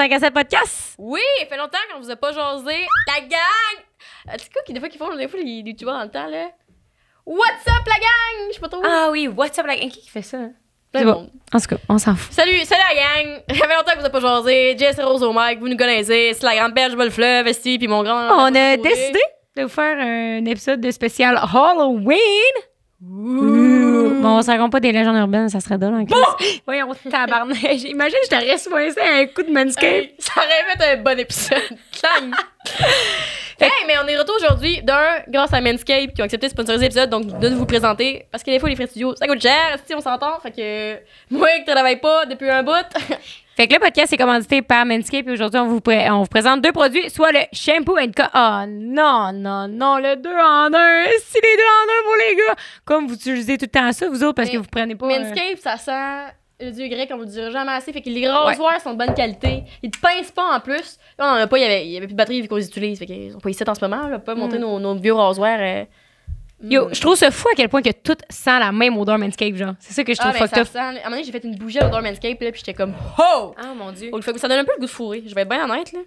5 à 7 podcast? Oui, il fait longtemps qu'on vous a pas jasé. La gang! Euh, tu sais quoi, des fois, qu'ils font des fois les youtubeurs dans le temps, là? What's up, la gang? Je sais pas trop. Ah oui, what's up, la gang? Qui fait ça? C'est bon. En tout cas, on s'en fout. Salut, salut la gang! il fait longtemps qu'on vous a pas jasé. Jess Rose au mic, vous nous connaissez. C'est la grande belge, le fleuve, Esti, puis mon grand. On a décidé de vous faire un épisode de spécial Halloween! Bon, on ne raconte pas des légendes urbaines, ça serait drôle en hein, bon! Voyons, tabarnak. J'imagine que je t'aurais soigné ça un coup de manscape. ça aurait fait un bon épisode. hey, mais on est retour aujourd'hui d'un grâce à Manscape qui ont accepté de sponsoriser l'épisode, donc de vous présenter. Parce que les fois, les frais studios, ça coûte cher, si on s'entend. Fait que moi qui travaille pas depuis un bout. Fait que le podcast est commandité par Manscaped et aujourd'hui, on, vous présente deux produits, soit le shampoo and co- Oh non, non, non, le deux en un. Si les deux en un pour les gars. Comme vous utilisez tout le temps ça, vous autres, parce que vous prenez pas. Euh, Minscape ça sent le dieu grec, on vous dira jamais assez. Fait que les rasoirs sont de bonne qualité. Ils te pincent pas en plus. Là, ah, on a pas, il y avait, plus de batterie vu qu'on utilise. Fait qu'ils sont pas ici en ce moment. On va pas monter mm. nos, vieux rasoirs euh, Yo, hmm. je trouve ça fou à quel point que tout sent la même odeur Manscaped, genre. C'est ça que je ah, trouve ben, fucked up. À un moment donné, j'ai fait une bougie à l'odeur Manscaped, là, puis j'étais comme, oh! Ah, mon Dieu. ça donne un peu le goût de fourré. Je vais être bien honnête, là.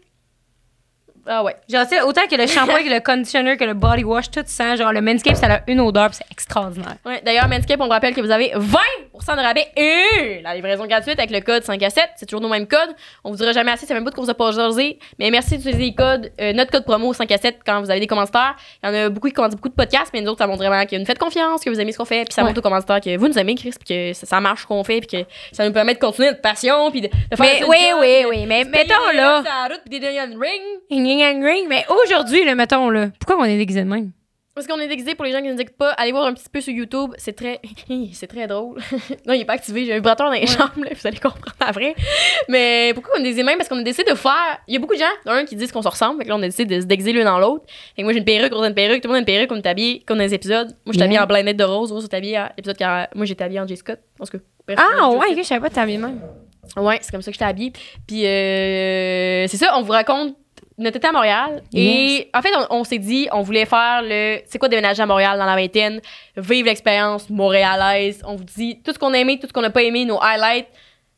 Ah ouais. Genre, autant que le shampoing, que le conditioner, que le body wash, tout ça Genre, le Manscape, ça a une odeur, c'est extraordinaire. Ouais, d'ailleurs, Manscape, on vous rappelle que vous avez 20 de rabais et la livraison gratuite avec le code 5 à 7. C'est toujours nos mêmes codes. On vous dira jamais assez, c'est même pas de qu'on vous a pas jasé. Mais merci d'utiliser les codes, euh, notre code promo 5 à 7 quand vous avez des commentaires. Il y en a beaucoup qui commandent beaucoup de podcasts, mais nous autres, ça montre vraiment que vous nous faites confiance, que vous aimez ce qu'on fait, puis ça montre aux commentaires que vous nous aimez, Chris, puis que ça, marche ce qu'on fait, puis que ça nous permet de continuer notre passion, puis de, faire Mais oui, oui, oui, mais mettons là. ring. Mais aujourd'hui, le mettons, là, pourquoi on est déguisé de même? Parce qu'on est déguisé pour les gens qui ne nous pas, allez voir un petit peu sur YouTube, c'est très c'est très drôle. non, il n'est pas activé, j'ai un vibrateur dans les jambes, vous allez comprendre après. Mais pourquoi on est déguisé même parce qu'on a décidé de faire, il y a beaucoup de gens, un qui disent qu'on se ressemble, fait là on a décidé de se déguiser l'un dans l'autre. Et moi j'ai une perruque, on a une perruque, tout le monde a une perruque, on est habillé comme dans les épisodes. Moi j'étais habillé en planète de rose, Rose est habillée épisode moi j'étais habillée en J Scott parce que Ah ouais, je savais pas t'habiller même. Ouais, c'est comme ça que je habillé. Puis euh, c'est ça, on vous raconte notre été à Montréal. Et en fait, on, s'est dit, on voulait faire le. C'est quoi déménager à Montréal dans la vingtaine? Vivre l'expérience montréalaise. On vous dit tout ce qu'on a aimé, tout ce qu'on n'a pas aimé, nos highlights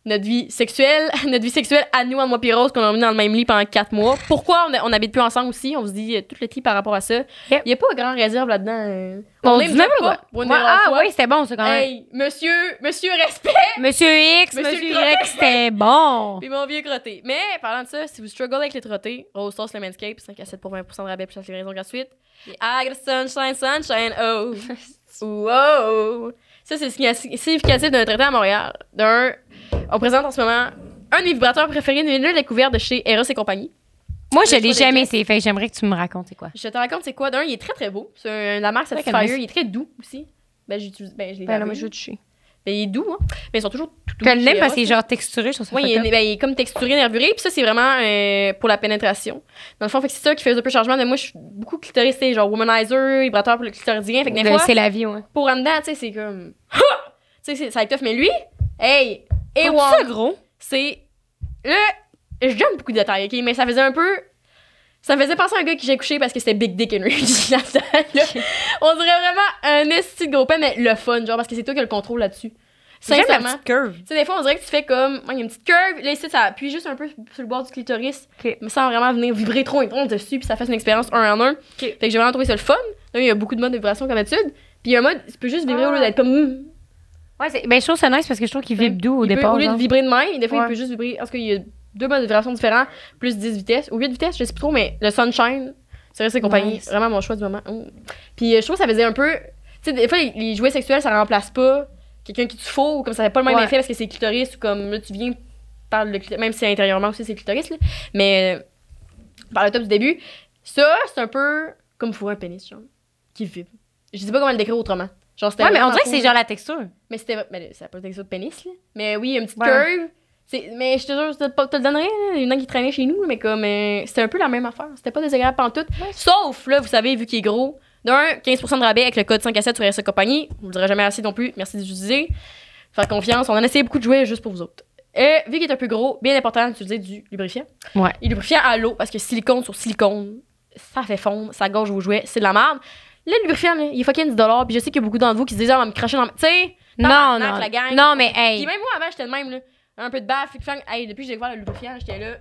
notre vie sexuelle, notre vie sexuelle à nous, à moi Rose, qu'on a mis dans le même lit pendant quatre mois. Pourquoi on, n'habite plus ensemble aussi? On se dit euh, tout le lit par rapport à ça. Il n'y a pas grand réserve là-dedans. Euh. On, ou pas. ah oui, c'était bon, ça, quand même. monsieur, monsieur Respect! Monsieur X, monsieur, X, c'était bon! Puis mon vieux crotté. Mais parlant de ça, si vous struggle avec les trottés, Rose Sauce, le Manscape, 5 à 7 pour 20 de rabais plus la livraison gratuite. Et agri ah, sunshine, sunshine, oh! Wow! Ça, c'est ce qui est significatif d'un traité à Montréal. D'un, on présente en ce moment un de mes vibrateurs préférés, une découverte de chez Eros et compagnie. Moi, je l'ai jamais essayé. Fait j'aimerais que tu me racontes c'est quoi. Je te raconte c'est quoi. D'un, il est très très beau. C'est la marque Satisfyer. Il est très doux aussi. Ben, j'utilise. Ben, je l'ai. Ben, je toucher. Ben, il est doux, hein. Mais ils sont toujours tout doux. Tu l'aimes parce qu'il est genre texturé, je trouve Oui, il est, comme texturé, nervuré. Puis ça, c'est vraiment euh, pour la pénétration. Dans le fond, fait que c'est ça qui fait un peu le changement. Mais moi, je suis beaucoup clitorisée, genre womanizer, vibrateur pour le clitoridien. Fait des fois. C'est la vie, ouais. Pour en dedans, tu sais, c'est comme. tu sais, c'est, ça est tough. Mais lui, hey! Et hey, C'est gros. C'est. Je j'aime beaucoup de détails, Mais ça faisait un peu ça me faisait penser à un gars qui j'ai couché parce que c'était Big Dick Henry On dirait vraiment un esti gros mais le fun, genre, parce que c'est toi qui as le contrôle là-dessus. Sincèrement. Tu sais, des fois, on dirait que tu fais comme. Il y a une petite curve, là, ça appuie juste un peu sur le bord du clitoris, mais mais sans vraiment venir vibrer trop et trop dessus, puis ça fait une expérience un en un. Fait que j'ai vraiment trouvé ça le fun. Là, il y a beaucoup de modes de vibration comme d'habitude. Puis il y a un mode, tu peux juste vibrer au lieu ah. d'être comme. Hmm. Ouais, ben, je trouve ça nice parce que je trouve qu'il vibre doux au il départ. Peut, au lieu de vibrer de main, des fois, il peut juste vibrer. Parce qu'il deux modes de vibration différents, plus 10 vitesses. Ou 8 vitesses, je sais plus trop, mais le Sunshine, c'est c'est compagnie. Vraiment mon choix du moment. Puis euh, je trouve que ça faisait un peu. Tu sais, des fois, les, jouets sexuels, ça remplace pas quelqu'un qui te faut, ou comme ça fait pas le même effet parce que c'est clitoris, ou comme là, tu viens par le clitoris, même si intérieurement aussi c'est clitoris, mais euh, par le top du début. Ça, c'est un peu comme pour un pénis, genre, qui vibre. Je sais pas comment le décrire autrement. Genre, ouais, mais on dirait que c'est genre la texture. Mais c'était. pas la texture de pénis, là. Mais oui, une petite peu curve mais je te jure, je te, te le donnerais, en a qui traînait chez nous, mais comme euh, c'était un peu la même affaire. C'était pas désagréable en tout. Sauf, là, vous savez, vu qu'il est gros, d'un, 15% de rabais avec le code 5 à 7 sur RSA e Compagnie. Vous ne direz jamais assez non plus. Merci d'utiliser. Faire confiance. On en a essayé beaucoup de jouets juste pour vous autres. Et euh, vu qu'il est un peu gros, bien important d'utiliser du lubrifiant. Ouais. Il lubrifiant à l'eau, parce que silicone sur silicone, ça fait fondre, ça gorge vos jouets, c'est de la merde. Le lubrifiant, il est fucking 10 puis je sais qu'il y a beaucoup d'entre vous qui se disent, ah, on va me cracher dans Tu sais, non, non. La gang. Non, mais hey. Puis même moi, avant, j'étais le même, là un peu de baffe, flic Hey, depuis que j'ai découvert le lubrifiant, j'étais là.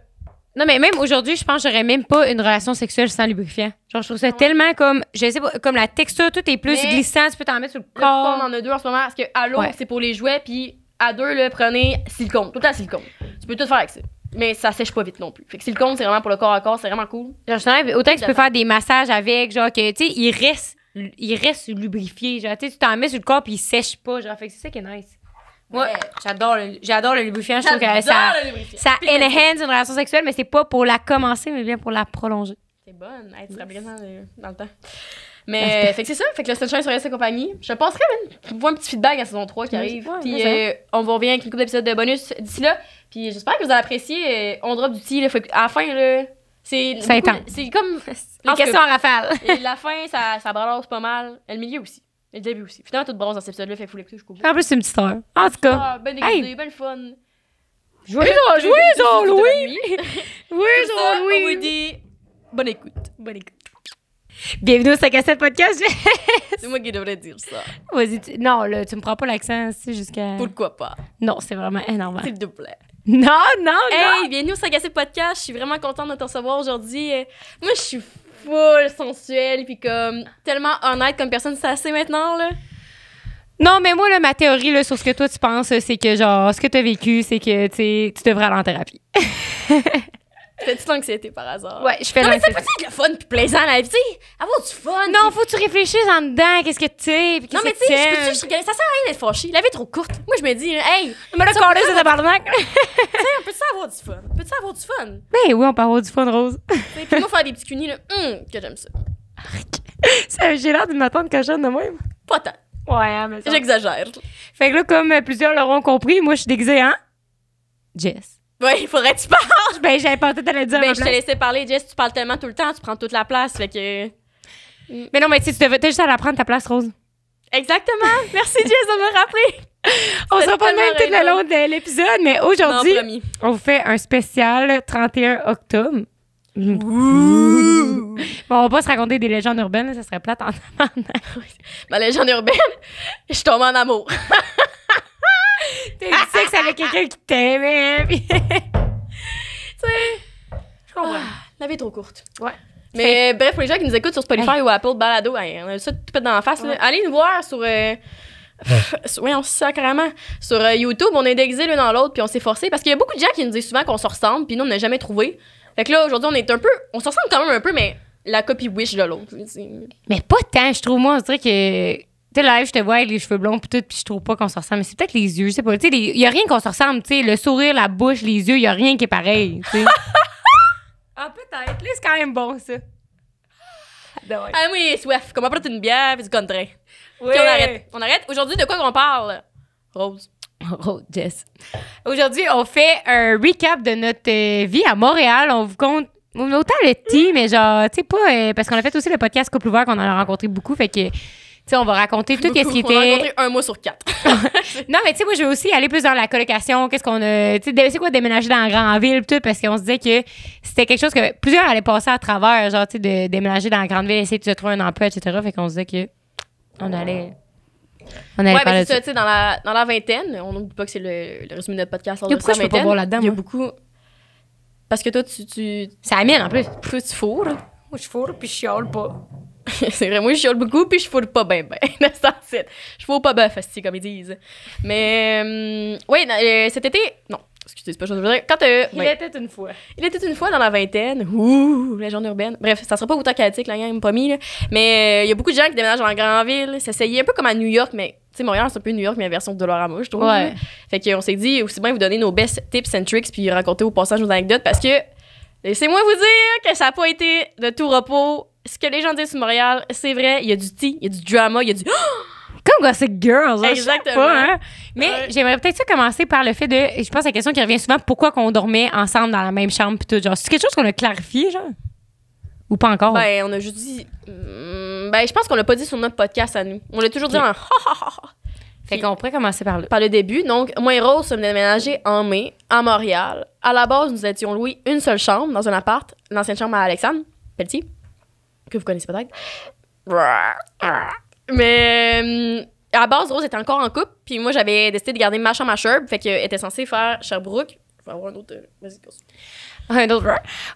Non, mais même aujourd'hui, je pense que j'aurais même pas une relation sexuelle sans lubrifiant. Genre, je trouve ça ah tellement comme, je sais pas, comme la texture, tout est plus glissant, tu peux t'en mettre sur le, corps. on en a deux en ce moment, parce que à l'autre, c'est pour les jouets, puis à deux, là, prenez silicone, tout le temps silicone. Tu peux tout faire avec ça. Mais ça sèche pas vite non plus. Fait que silicone, c'est vraiment pour le corps à corps, c'est vraiment cool. Genre, je autant que tu peux faire des massages avec, genre, que, tu sais, il reste, il reste lubrifié. Genre, tu t'en mets sur le corps, puis il sèche pas. Genre, fait que c'est ça qui est nice. Moi, j'adore le, j'adore le lubrifiant. Je trouve que ça, ça enhance une relation sexuelle, mais c'est pas pour la commencer, mais bien pour la prolonger. C'est bonne. Elle tu bien dans le, temps. Mais euh, fait que c'est ça. Fait que le Sunshine sur et compagnie. Je passerai même voir un petit feedback à saison 3 qui arrive. puis euh, on va revenir avec une couple d'épisodes de bonus d'ici là. Puis j'espère que vous avez apprécié. Euh, on drop du tea. à la fin, C'est, comme. Les questions à en rafale. la fin, ça, ça balance pas mal. Et le milieu aussi. Et le début aussi. Finalement, toute bronze dans cet épisode-là, fait que vous je jusqu'au bout. En plus, c'est une petite heure. En tout cas. Ah, ben écoutez, ben le fun. Louis! oui. Joyeux Louis! On vous dit bonne écoute. Bonne écoute. Bienvenue au 5 à 7 podcast. c'est moi qui devrais dire ça. Vas-y, tu... non, là, tu me prends pas l'accent sais, jusqu'à. Pourquoi pas? Non, c'est vraiment énorme. S'il te plaît. Non, non, non! Hey, bienvenue au 5 à 7 podcast. Je suis vraiment contente de te recevoir aujourd'hui. Euh, moi, je suis full sensuel puis comme tellement honnête comme personne. C'est maintenant, là. Non, mais moi, là, ma théorie là, sur ce que toi tu penses, c'est que genre, ce que tu as vécu, c'est que tu devrais aller en thérapie. Fais-tu l'anxiété par hasard? Ouais, je fais l'anxiété. Non, mais c'est le fun puis plaisant, la vie. Tu sais, avoir du fun. Non, faut que tu réfléchisses en dedans. Qu'est-ce que t'es? Qu non, mais tu sais, je peux Ça sert à rien d'être fâché. La vie est trop courte. Moi, je me dis, hey. Mais le parler c'est tabarnak. Tu sais, on peut ça avoir du fun? On peut ça avoir du fun? Ben oui, on peut avoir du fun, Rose. Et puis moi, faire des petits cunis, là, hum, que j'aime ça. J'ai l'air d'une m'attendre cochonne de même. Pas tant. Ouais, hein, mais ça... J'exagère. Fait que là, comme euh, plusieurs l'auront compris, moi, je suis déguisée, hein? Jess. Oui, il faudrait que tu parles. Ben, j'avais pas entendu le dire. Ben, je te laissais parler, Jess. Tu parles tellement tout le temps, tu prends toute la place. Fait que. Mm. Mais non, mais tu sais, tu devais juste à la prendre ta place, Rose. Exactement. Merci, Jess, de me rappeler. On sera pas même tout le long de l'épisode, mais aujourd'hui, on fait un spécial 31 octobre. Mm. Ouh. Bon, on va pas se raconter des légendes urbaines, ça serait plate en Ma légende urbaine, je tombe en amour. T'es sexe avec quelqu'un qui t'aimait. Ah, la vie est trop courte. Ouais. Mais bref, pour les gens qui nous écoutent sur Spotify ou Apple Balado, on a ça tout pète dans la face. Allez nous voir sur. Euh, on Sur euh, YouTube, on est déguisés l'un dans l'autre, puis on s'est forcé. Parce qu'il y a beaucoup de gens qui nous disent souvent qu'on se ressemble, puis nous, on n'a jamais trouvé. Fait que là, aujourd'hui, on est un peu. On se ressemble quand même un peu, mais la copie Wish de l'autre. Mais pas tant, je trouve. Moi, on dirait que tu te live, je te vois avec les cheveux blonds, puis tout, puis je trouve pas qu'on se ressemble. Mais c'est peut-être les yeux, je sais pas. Tu sais, il y a rien qu'on se ressemble, tu sais. Le sourire, la bouche, les yeux, il y a rien qui est pareil, tu sais. ah, peut-être. Là, c'est quand même bon, ça. Ah, ben oui, ah, soif. Comment prendre une bière, puis du contrat. Oui. on arrête. On arrête. Aujourd'hui, de quoi qu'on parle? Rose. Rose, Jess. Aujourd'hui, on fait un recap de notre euh, vie à Montréal. On vous compte autant le tea, mais genre, tu sais pas, euh, parce qu'on a fait aussi le podcast Couple ouvert qu'on en a rencontré beaucoup, fait que sais, on va raconter tout ce qui était. On va raconter un mois sur quatre. non, mais tu sais, moi, je vais aussi aller plus dans la colocation. Qu'est-ce qu'on a. Tu sais, c'est quoi déménager dans la grande ville, tout, parce qu'on se disait que c'était quelque chose que plusieurs allaient passer à travers, genre, tu sais, de déménager dans la grande ville, essayer de se trouver un emploi, etc. Fait qu'on se disait que on allait. On allait ouais, mais c'est ça, tu sais, dans la, dans la vingtaine, on n'oublie pas que c'est le, résumé de notre podcast. Il y a beaucoup, je peux là-dedans. Il y a beaucoup. Parce que toi, tu. tu... C'est la en plus. Toi, tu fourres. Moi, je fourre puis je chiale pas. c'est vrai, moi, je chiole beaucoup, puis je fous pas bien, ben, ben Je fous pas bien, fasti, comme ils disent. Mais, euh, oui, euh, cet été, non, excusez, moi je dire. Quand, euh, Il était une fois. Il était une fois dans la vingtaine. Ouh, journée urbaine. Bref, ça sera pas autant chaotique, la gang, pas mis, là. Mais il y a beaucoup de gens qui déménagent dans la grande ville. C'est un peu comme à New York, mais tu sais, Montréal, c'est un peu New York, mais la version de Dollarama, je trouve. Ouais. Fait qu'on s'est dit, aussi bien vous donner nos best tips and tricks, puis raconter au passage nos anecdotes, parce que, laissez-moi vous dire que ça n'a pas été de tout repos ce que les gens disent sur Montréal, c'est vrai, il y a du tea, il y a du drama, il y a du. Comme c'est Girls, hein, Exactement. Pas, hein. Mais j'aimerais peut-être ça commencer par le fait de. Je pense à la question qui revient souvent pourquoi qu'on dormait ensemble dans la même chambre, plutôt tout. Genre, c'est quelque chose qu'on a clarifié, genre? Ou pas encore? Ben, on a juste dit. Hmm, ben, je pense qu'on l'a pas dit sur notre podcast à nous. On l'a toujours dit ha. Fait qu'on pourrait commencer par le... par le début. Donc, moi et Rose sommes déménagés en mai, à Montréal. À la base, nous étions loués une seule chambre dans un appart, l'ancienne chambre à Alexandre Pelletier que vous connaissez peut-être. Mais euh, à la base, Rose était encore en couple, puis moi, j'avais décidé de garder ma chambre à Sherbrooke, fait qu'elle était censée faire Sherbrooke. Je vais avoir un autre. Euh, vas-y, Un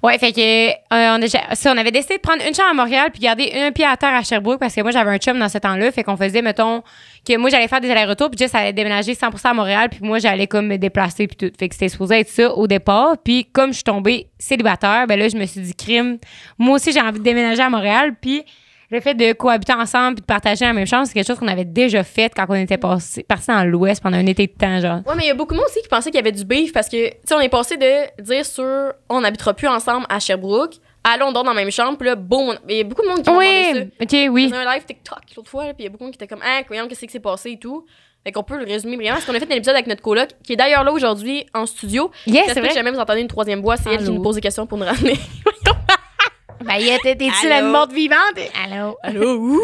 Ouais, fait que euh, on, avait décidé de prendre une chambre à Montréal puis garder un pied à terre à Sherbrooke parce que moi j'avais un chum dans ce temps-là, fait qu'on faisait mettons que moi j'allais faire des allers-retours puis juste allait déménager 100% à Montréal puis moi j'allais comme me déplacer puis tout. Fait que c'était supposé être ça au départ, puis comme je suis tombée célibataire, ben là je me suis dit crime. Moi aussi j'ai envie de déménager à Montréal puis le fait de cohabiter ensemble et de partager la même chambre, c'est quelque chose qu'on avait déjà fait quand on était passé, parti dans l'Ouest pendant un été de temps, genre. Ouais, mais il y a beaucoup de monde aussi qui pensait qu'il y avait du beef parce que, tu sais, on est passé de dire sur on n'habitera plus ensemble à Sherbrooke allons dans la même chambre, puis là, boum, il y a beaucoup de monde qui oui, ça. OK, oui. a un live TikTok l'autre fois, puis il y a beaucoup de monde qui était comme, ah, qu'est-ce qui s'est passé et tout. Fait qu'on peut le résumer brièvement. Parce qu'on a fait un épisode avec notre coloc, qui est d'ailleurs là aujourd'hui en studio. Yes, c'est jamais vous entendez une troisième voix, c'est elle qui nous pose des questions pour nous ramener. Ben, t'es-tu la morte vivante? Allô? Allô?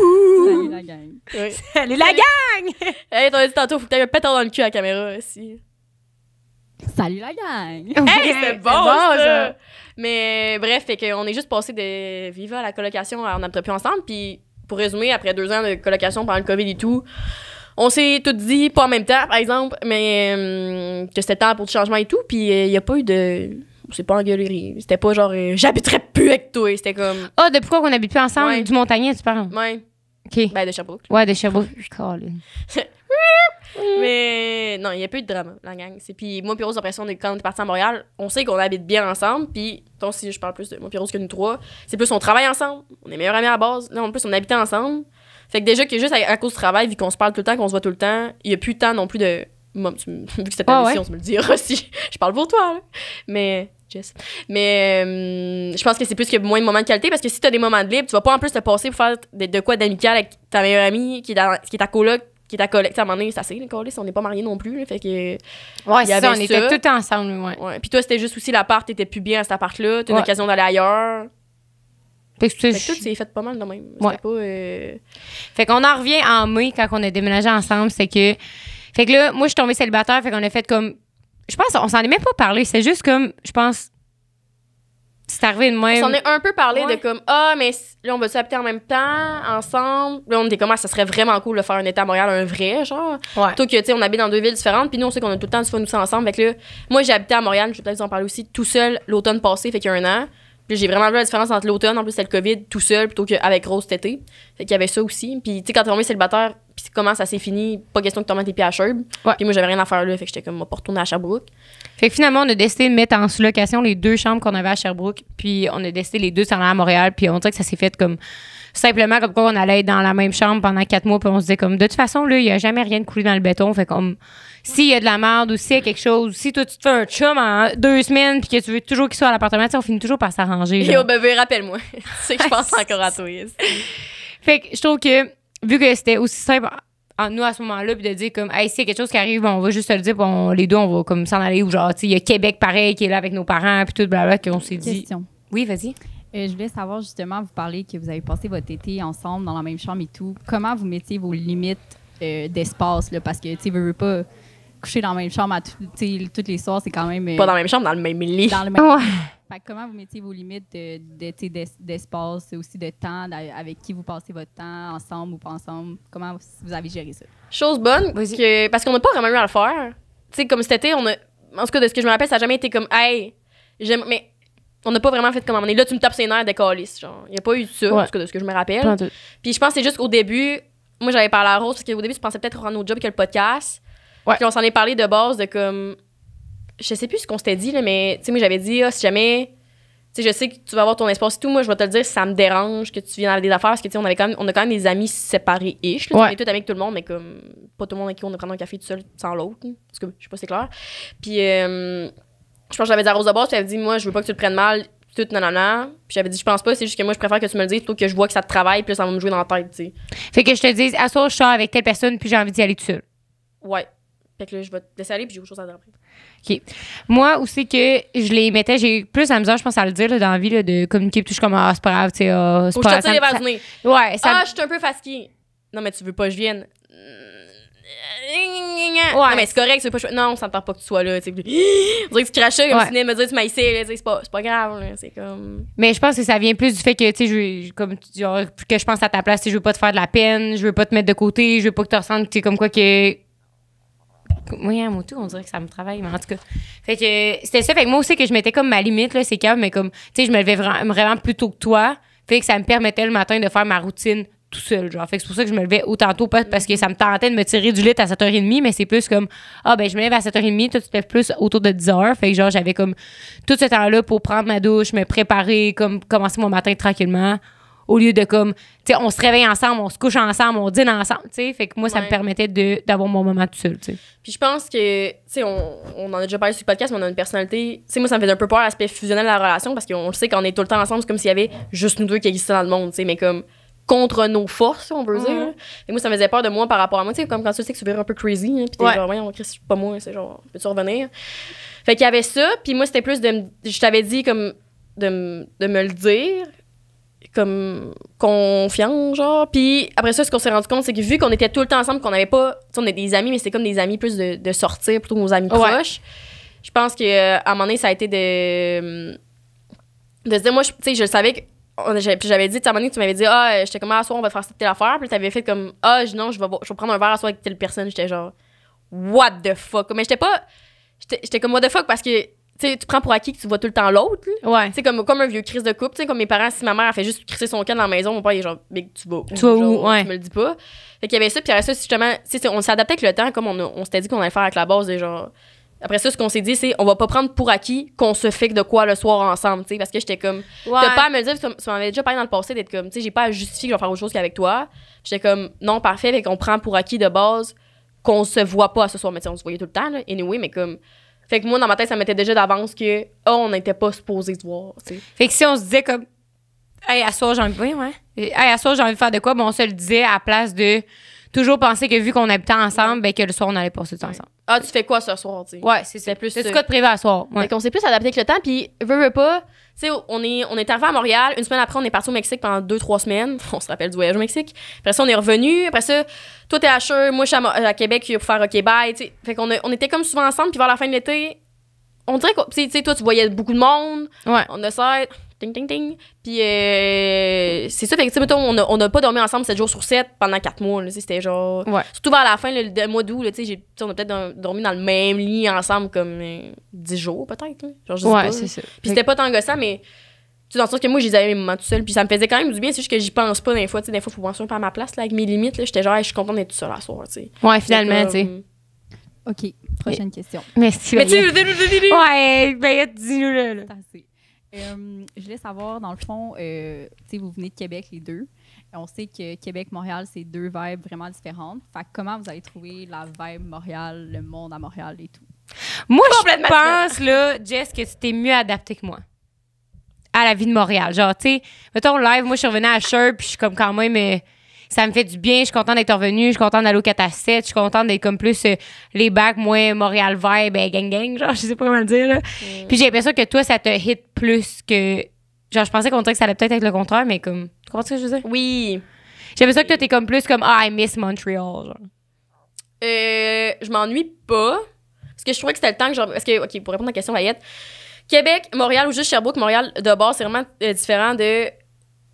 Salut la gang. Salut la gang! hey, t'as dit tantôt, faut que t'aies un pétard dans le cul à la caméra aussi. Salut la gang! c'est bon, ça. Mais bref, fait qu'on est juste passé de Viva à la colocation On a plus ensemble. Puis pour résumer, après deux ans de colocation pendant le COVID et tout, on s'est tout dit, pas en même temps par exemple, mais hum, que c'était temps pour du changement et tout. Puis il euh, n'y a pas eu de c'est pas en C'était pas genre euh, j'habiterai plus avec toi. C'était comme. Ah, oh, de pourquoi qu'on habite plus ensemble Du Montagnier, tu parles Ouais. OK. Ben, de Sherbrooke. Ouais, de Sherbrooke. Mais non, il n'y a plus de drame la gang. C'est puis moi et Rose, l'impression quand on est parti à Montréal, on sait qu'on habite bien ensemble. Puis, tant si je parle plus de moi et que nous trois, c'est plus on travaille ensemble. On est meilleurs amis à base. Non, en plus, on habitait ensemble. Fait que déjà, que juste à, cause du travail, vu qu'on se parle tout le temps, qu'on se voit tout le temps, il n'y a plus de temps non plus de. tu, vu que ah on se me le dit aussi. je parle pour toi, Mais mais euh, je pense que c'est plus que moins de moments de qualité parce que si tu as des moments de libre, tu vas pas en plus te passer pour faire de, quoi d'amical avec ta meilleure amie qui est, dans, qui est ta coloc qui est ta collègue un moment donné, c'est les collègues, on n'est pas mariés non plus. fait que, ouais, c'est ça, on était tout ensemble, ouais. Puis toi, c'était juste aussi l'appart, t'étais plus bien à cet appart-là, t'as as une occasion d'aller ailleurs. Fait que, tout s'est fait pas mal de même. Ouais. Euh, fait qu'on en revient en mai quand on a déménagé ensemble, c'est que. Fait que là, moi, je suis tombée célibataire, fait qu'on a fait comme je pense, on s'en est même pas parlé. C'est juste comme, je pense, c'est arrivé de même. On s'en est un peu parlé de comme, ah, mais là, on va-tu habiter en même temps, ensemble? Là, on était comme, ah, ça serait vraiment cool de faire un état à Montréal, un vrai, genre. Ouais. que, tu sais, on habite dans deux villes différentes, puis nous, on sait qu'on a tout le temps de fun, nous, ensemble. Fait que là, moi, j'ai à Montréal, je vais peut-être vous en parler aussi, tout seul l'automne passé, fait qu'il y a un an. Puis j'ai vraiment vu la différence entre l'automne, en plus, c'est le COVID, tout seul, plutôt qu'avec Rose cet été. Fait qu'il y avait ça aussi. Puis, tu sais, quand t'es tombé célibataire, puis comment ça s'est fini, pas question que tu remettes tes pieds à Sherb. Puis moi, j'avais rien à faire là, fait que j'étais comme, moi, pas retourner à Sherbrooke. Fait que finalement, on a décidé de mettre en sous-location les deux chambres qu'on avait à Sherbrooke, puis on a décidé les deux s'en aller à Montréal, puis on dirait que ça s'est fait comme Simplement, comme quoi, on allait être dans la même chambre pendant quatre mois, puis on se disait, comme, de toute façon, là, il n'y a jamais rien de coulé dans le béton. Fait comme, s'il y a de la merde ou s'il y a quelque chose, si toi, tu te fais un chum en deux semaines, puis que tu veux toujours qu'il soit à l'appartement, on finit toujours par s'arranger. Ben, ben, rappelle-moi. c'est que je pense ah, encore à toi. fait que je trouve que, vu que c'était aussi simple en nous à ce moment-là, puis de dire comme, hey, s'il y a quelque chose qui arrive, on va juste se le dire, les deux, on va comme s'en aller, ou genre, tu il y a Québec pareil qui est là avec nos parents, puis tout, blabla, qu'on s'est dit. Oui, vas-y. Euh, je voulais savoir justement, vous parler que vous avez passé votre été ensemble dans la même chambre et tout. Comment vous mettiez vos limites euh, d'espace? parce que tu ne voulez pas coucher dans la même chambre à toutes les soirs, c'est quand même. Euh, pas dans la même chambre, dans le même lit. le comment vous mettiez vos limites de, de, d'espace, aussi de temps, avec qui vous passez votre temps, ensemble ou pas ensemble? Comment vous avez géré ça? Chose bonne, parce qu'on n'a pas vraiment eu à le faire. Tu sais, comme cet été, on En tout cas, de ce que je me rappelle, ça n'a jamais été comme, hey, j'aime. Mais on n'a pas vraiment fait comme est. Là, tu me tapes ses nerfs, décalis. Genre, il n'y a pas eu de ça, de ce que je me rappelle. Puis je pense que c'est juste qu'au début, moi, j'avais parlé à Rose, parce qu'au début, je pensais peut-être rendre autre job que le podcast. Puis on s'en est parlé de base de comme. Je sais plus ce qu'on s'était dit, là, mais tu sais, moi, j'avais dit, ah, si jamais. Tu sais, je sais que tu vas avoir ton espace et tout. Moi, je vais te le dire, ça me dérange que tu viennes avec des affaires, parce que tu sais, on, quand on a quand même des amis séparés ish. Là, ouais. On est avec tout le monde, mais comme. Pas tout le monde avec qui on a prendre un café tout seul sans l'autre. Parce hein. que je sais pas c'est clair. Puis. Euh, je pense que j'avais dit à Rose de Bosse, puis elle avait dit, moi, je veux pas que tu te prennes mal, tout, nanana. Puis j'avais dit, je pense pas, c'est juste que moi, je préfère que tu me le dises plutôt que je vois que ça te travaille, puis ça va me jouer dans la tête, tu sais. Fait que je te dis, à soir, je sors avec telle personne, puis j'ai envie d'y aller tout seul. Ouais. Fait que là, je vais te laisser aller, puis j'ai autre chose à dire après. OK. Moi aussi, que je les mettais, j'ai plus la misère, je pense, à le dire là, dans vie, de communiquer, puis je suis comme, ah, c'est pas grave, tu sais, ah, c'est pas grave. Ou je te Ouais, ça. Ah, je suis un peu fasciné Non, mais tu veux pas que je vienne. Euh, ouais. mais c'est correct, c'est pas Non, on s'entend pas que tu sois là. Tu sais, que tu crachais comme ouais. si tu me dire tu m'aïssais. C'est pas, grave. C'est comme. Mais je pense que ça vient plus du fait que, tu sais, comme que je pense à ta place, je veux pas te faire de la peine, je veux pas te mettre de côté, je veux pas que tu ressentes que tu comme quoi que. Oui, à hein, mon tour, on dirait que ça me travaille, mais en tout cas. Fait que c'était ça. Fait que moi aussi, que je mettais comme ma limite, là, c'est calme, mais comme, tu sais, je me levais vraiment, vraiment plus tôt que toi. Fait que ça me permettait le matin de faire ma routine tout seul. Genre. Fait c'est pour ça que je me levais autant tôt, pas parce que ça me tentait de me tirer du lit à 7h30, mais c'est plus comme Ah, ben, je me lève à 7h30, toi, tu te lèves plus autour de 10h. Fait que, genre, j'avais comme tout ce temps-là pour prendre ma douche, me préparer, comme commencer mon matin tranquillement. Au lieu de comme, tu on se réveille ensemble, on se couche ensemble, on dîne ensemble, tu sais. Fait que moi, ça me permettait d'avoir mon moment tout seul, Puis je pense que, tu on, en a déjà parlé sur le podcast, mais on a une personnalité. Tu sais, moi, ça me fait un peu peur l'aspect fusionnel de la relation parce qu'on le sait qu'on est tout le temps ensemble, c'est comme s'il y avait juste nous deux qui existaient dans le monde, tu sais. Mais comme, contre nos forces, on veut dire. Mhm. Et moi, ça me faisait peur de moi par rapport à moi. Tu sais, comme quand tu sais que tu être un peu crazy, hein, puis t'es genre, ouais, je pas moi, c'est genre, peux-tu revenir? Fait qu'il y avait ça, puis moi, c'était plus de je t'avais dit comme, de me, de me le dire, comme confiant, genre. Puis après ça, ce qu'on s'est rendu compte, c'est que vu qu'on était tout le temps ensemble, qu'on n'avait pas. Tu sais, on est des amis, mais c'était comme des amis plus de, de sortir plutôt que nos amis proches. Je pense qu'à euh, un moment donné, ça a été de. de se dire, moi, tu sais, je savais que j'avais dit, tu m'avais dit, ah, euh, j'étais comme, à ah, soir on va te faire cette affaire. Puis t'avais fait comme, ah, non, je vais, je vais prendre un verre à soir avec telle personne. J'étais genre, what the fuck? Mais j'étais pas. J'étais comme, what the fuck? Parce que, tu sais, tu prends pour acquis que tu vois tout le temps l'autre. Ouais. Tu sais, comme, comme un vieux crise de couple. Tu sais, comme mes parents, si ma mère, a fait juste crisser son cœur dans la maison, mon père, il est genre, mais tu vas. Tu où? Ouais. Tu me le dis pas. Fait qu'il y avait ça. Puis après ça, justement, tu sais, on s'adaptait avec le temps, comme on, on s'était dit qu'on allait faire avec la base, genre après ça, ce qu'on s'est dit, c'est on va pas prendre pour acquis qu'on se fique de quoi le soir ensemble, tu sais, parce que j'étais comme, Tu t'as pas à me le dire, Ça m'avait déjà parlé dans le passé d'être comme, tu sais, j'ai pas à justifier que je vais faire autre chose qu'avec toi. J'étais comme, non, parfait, fait qu'on prend pour acquis de base qu'on se voit pas ce soir, mais on se voyait tout le temps, là, anyway, mais comme, fait que moi, dans ma tête, ça m'était déjà d'avance que, oh, on n'était pas supposé se voir, tu sais. Fait que si on se disait comme, hey, à soir, j'ai envie, ouais. à soir, j'ai envie de faire de quoi, bon, on se le disait à place de, toujours pensé que vu qu'on habitait ensemble, ben, que le soir, on allait passer du temps ensemble. Ah, tu fais quoi ce soir, tu Ouais, c'est ça. plus. C'est quoi de privé à soir? Ouais. qu'on s'est plus adapté avec le temps, puis veux, pas. Tu sais, on est, on est arrivé à Montréal. Une semaine après, on est parti au Mexique pendant deux, trois semaines. On se rappelle du voyage au Mexique. Après ça, on est revenu. Après ça, toi, t'es à Cheux, moi, je suis à, Québec pour faire OK bye. T'sais. Fait qu'on on était comme souvent ensemble, puis vers la fin de l'été, on dirait que, tu sais, toi, tu voyais beaucoup de monde. Ouais. On a ça ding, ding, Puis euh, c'est ça. Fait que, tu sais, on n'a pas dormi ensemble 7 jours sur 7 pendant 4 mois. c'était genre. Surtout vers la fin, le mois d'août, tu sais, on a peut-être dormi dans le même lit ensemble comme 10 euh, jours, peut-être. Genre, je sais ouais, c'est ça. Puis c'était pas tant gossant, mais. Tu dans le sens que moi, j'ai mes moments tout seul. Puis ça me faisait quand même du bien. C'est juste que j'y pense pas des fois. Tu sais, des fois, il faut penser à ma place, là, avec mes limites. Là, j'étais genre, je suis contente d'être tout seul à soir, tu sais. Ouais, finalement, tu sais. OK, prochaine question. Merci. Mais tu Ouais, ben, dis nous là. Euh, je voulais savoir, dans le fond, euh, vous venez de Québec les deux. On sait que Québec-Montréal, c'est deux vibes vraiment différentes. Fait comment vous avez trouvé la vibe Montréal, le monde à Montréal et tout? Moi, je pense, là, Jess, que c'était mieux adapté que moi à la vie de Montréal. Genre, tu sais, mettons, live, moi, je suis revenue à Sherp, puis je suis comme quand même euh, ça me fait du bien. Je suis contente d'être revenue. Je suis contente d'aller au 4 Je suis contente d'être comme plus euh, les bacs, moi, Montréal vert, ben gang gang, genre, je sais pas comment le dire. Là. Mm. Puis j'ai l'impression que toi, ça te hit plus que. Genre, je pensais qu'on dirait que ça allait peut-être être le contraire, mais comme. Tu comprends ce que je veux dire? Oui. J'ai l'impression que toi, t'es comme plus comme Ah, I miss Montreal, genre. Euh, je m'ennuie pas. Parce que je trouvais que c'était le temps que genre. Parce que, OK, pour répondre à la question, Vaillette. Québec, Montréal ou juste Sherbrooke, Montréal de base c'est vraiment euh, différent de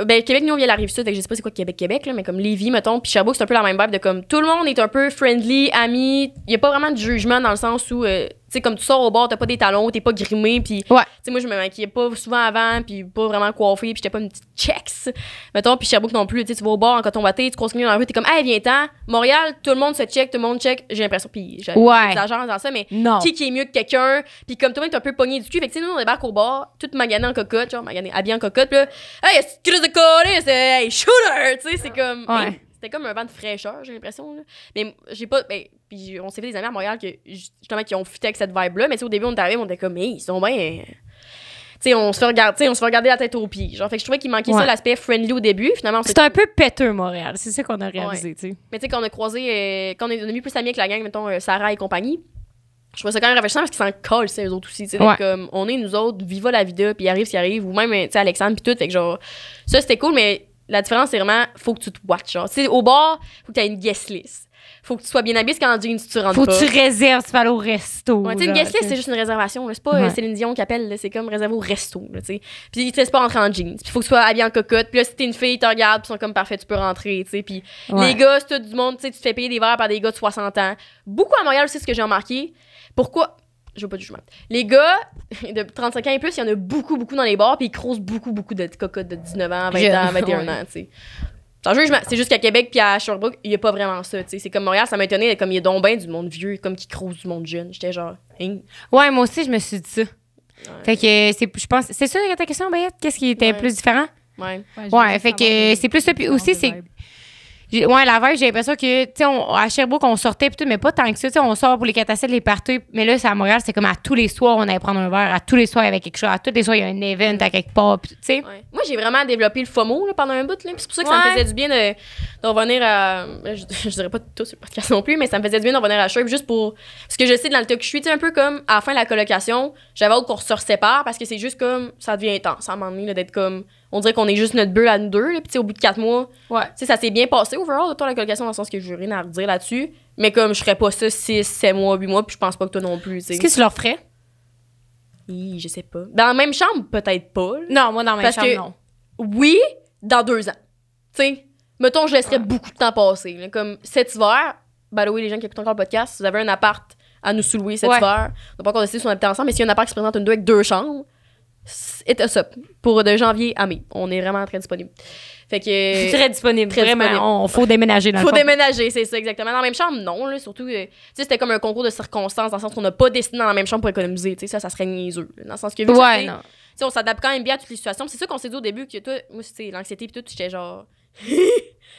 ben, Québec, nous, on vient de la rive sud, donc je sais pas c'est quoi Québec-Québec, mais comme Lévis, mettons, puis Sherbrooke, c'est un peu la même vibe de comme tout le monde est un peu friendly, ami. Il y a pas vraiment de jugement dans le sens où euh, tu sais, comme tu sors au bord, t'as pas des talons, t'es pas grimé, puis ouais. tu sais, moi, je me maquillais pas souvent avant, puis pas vraiment coiffé puis j'étais pas une petite checks, mettons, puis Sherbrooke non plus, tu sais, tu vas au bord en coton batté, tu croises dans la rue, t'es comme, hey, viens-t'en, Montréal, tout le monde se check, tout le monde check, j'ai l'impression, puis j'exagère dans ça, mais qui qui est mieux que quelqu'un, puis comme tout le monde est un peu pogné du cul, fait que nous, on débarque au bord, toute maganée en cocotte, genre, maganée, habillée en cocotte, puis là, hey, crise de côté, c'est, hey, shooter, tu sais, c'est comme, ouais. c'était comme un vent de fraîcheur, j'ai l'impression, mais j'ai pas, ben, puis on s'est fait des amis à Montréal qui, justement, qui ont fuité avec cette vibe-là. Mais au début, on est arrivé, on était comme, mais ils sont bien. Euh, sais on se fait regarder, on se fait la tête aux pieds. Genre, fait que je trouvais qu'il manquait ça, l'aspect friendly au début. Finalement, c'est un peu péteux, Montréal. C'est ça qu'on a réalisé, ouais. sais. Mais tu sais, qu'on a croisé, euh, qu'on est devenu plus amis avec la gang, mettons, euh, Sarah et compagnie. Je trouvais ça quand même rafraîchissant parce qu'ils s'en collent, c'est eux autres aussi. Tu comme, on est nous autres, viva la vida, puis arrive ce qui arrive, ou même, tu sais, Alexandre, puis tout. Fait que genre, ça, c'était cool, mais la différence, c'est vraiment, faut que tu te watches. Genre, t'sais, au bar, faut que tu aies une guest list faut que tu sois bien habillé, quand qu'en jeans, tu rentres Faut que tu réserves, tu vas aller au resto. Ouais, tu une guest c'est juste une réservation. C'est pas euh, Céline Dion qui appelle, c'est comme réserver au resto. puis ils te laissent pas rentrer en jeans. Puis faut que tu sois habillé en cocotte. Puis là, si t'es une fille, ils te regardent, puis ils sont comme parfait, tu peux rentrer. Puis les gars, c'est tout du monde, tu tu te fais payer des verres par des gars de 60 ans. Beaucoup à Montréal c'est ce que j'ai remarqué. Pourquoi? Je veux pas du jugement. Les gars de 35 ans et plus, il y en a beaucoup, beaucoup dans les bars, puis ils croisent beaucoup, beaucoup de cocottes de 19 ans, 20 ans, 21 ans, tu c'est juste qu'à Québec puis à Sherbrooke, il n'y a pas vraiment ça. C'est comme Montréal, ça m'étonnait, comme il y a donc ben du monde vieux, comme qui crouse du monde jeune. J'étais genre. Hein? Ouais, moi aussi, je me suis dit ça. Fait que c'est, je pense, c'est ça ta question, Bayette? Qu'est-ce qui était plus différent? Ouais. Ouais, fait que c'est plus ça. aussi, c'est, Ouais, la veille, j'ai l'impression que, tu sais, à Sherbrooke, on sortait, tout, mais pas tant que ça. Tu sais, on sort pour les catastrophes, les parties. Mais là, c'est à Montréal, c'est comme à tous les soirs, on allait prendre un verre. À tous les soirs, avec quelque chose. À tous les soirs, il y a un event à quelque part, tu sais. Moi, j'ai vraiment développé le FOMO là, pendant un bout, là. c'est pour ça que ça me faisait du bien de, de revenir à. Ben, je, dirais pas tout sur le podcast non plus, mais ça me faisait du bien de revenir à Sherbrooke juste pour. Parce que je sais, dans le temps que je suis, un peu comme à la fin de la colocation, j'avais hâte qu'on se sépare parce que c'est juste comme. Ça devient intense à un moment donné, d'être comme on dirait qu'on est juste notre bulle à nous deux. Là, puis au bout de quatre mois, ouais. ça s'est bien passé overall, toi, la colocation, dans le sens que je rien à redire là-dessus. Mais comme je ferais pas ça six, sept mois, huit mois, puis je pense pas que toi non plus. Est-ce que tu leur ferais? Je je sais pas. Dans la même chambre, peut-être pas. Non, moi, dans la même chambre, non. Oui, dans deux ans. Tu sais, mettons, je laisserais beaucoup de temps passer. comme cet hiver, bah oui, les gens qui écoutent encore le podcast, vous avez un appart à nous soulouer cet hiver. On n'a pas encore décidé si on habitait ensemble, mais s'il y a un appart qui se présente une deux avec deux chambres, c'est ça pour de janvier à mai. On est vraiment très disponible. Fait que euh, très disponible vraiment. On faut déménager dans Faut déménager, c'est ça exactement. Dans la même chambre, non surtout euh, tu sais c'était comme un concours de circonstances dans le sens qu'on n'a pas destiné dans la même chambre pour économiser, tu sais ça ça serait niaiseux. dans le sens que vu non tu sais on s'adapte quand même bien à toutes les situations. C'est ça qu'on s'est dit au début que toi, moi, c'était l'anxiété puis tout, j'étais genre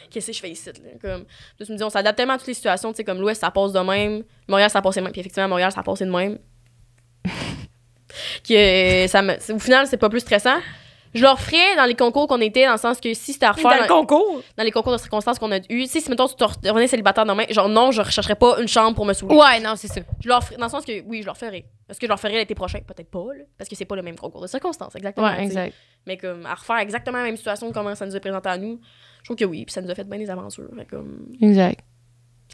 qu'est-ce que je fais ici là? comme je me dis on s'adapte tellement à toutes les situations, tu sais comme l'ouest ça passe de même, Montréal ça passe de même, puis effectivement Montréal ça passe de même que ça au final, c'est pas plus stressant. Je leur ferais dans les concours qu'on était, dans le sens que si c'était à refaire. Dans, concours? Dans les concours de circonstances qu'on a eu. Si, si mettons, tu te revenais célibataire demain, genre non, je rechercherais pas une chambre pour me soulever Ouais, non, c'est ça. Je leur dans le sens que oui, je leur ferais. Est-ce que je leur ferais l'été prochain? Peut-être pas, parce que c'est pas le même concours de circonstances, exactement. Ouais, exact. Mais comme à refaire exactement la même situation, comment ça nous a présenté à nous, je trouve que oui, puis ça nous a fait bien des aventures. Exact.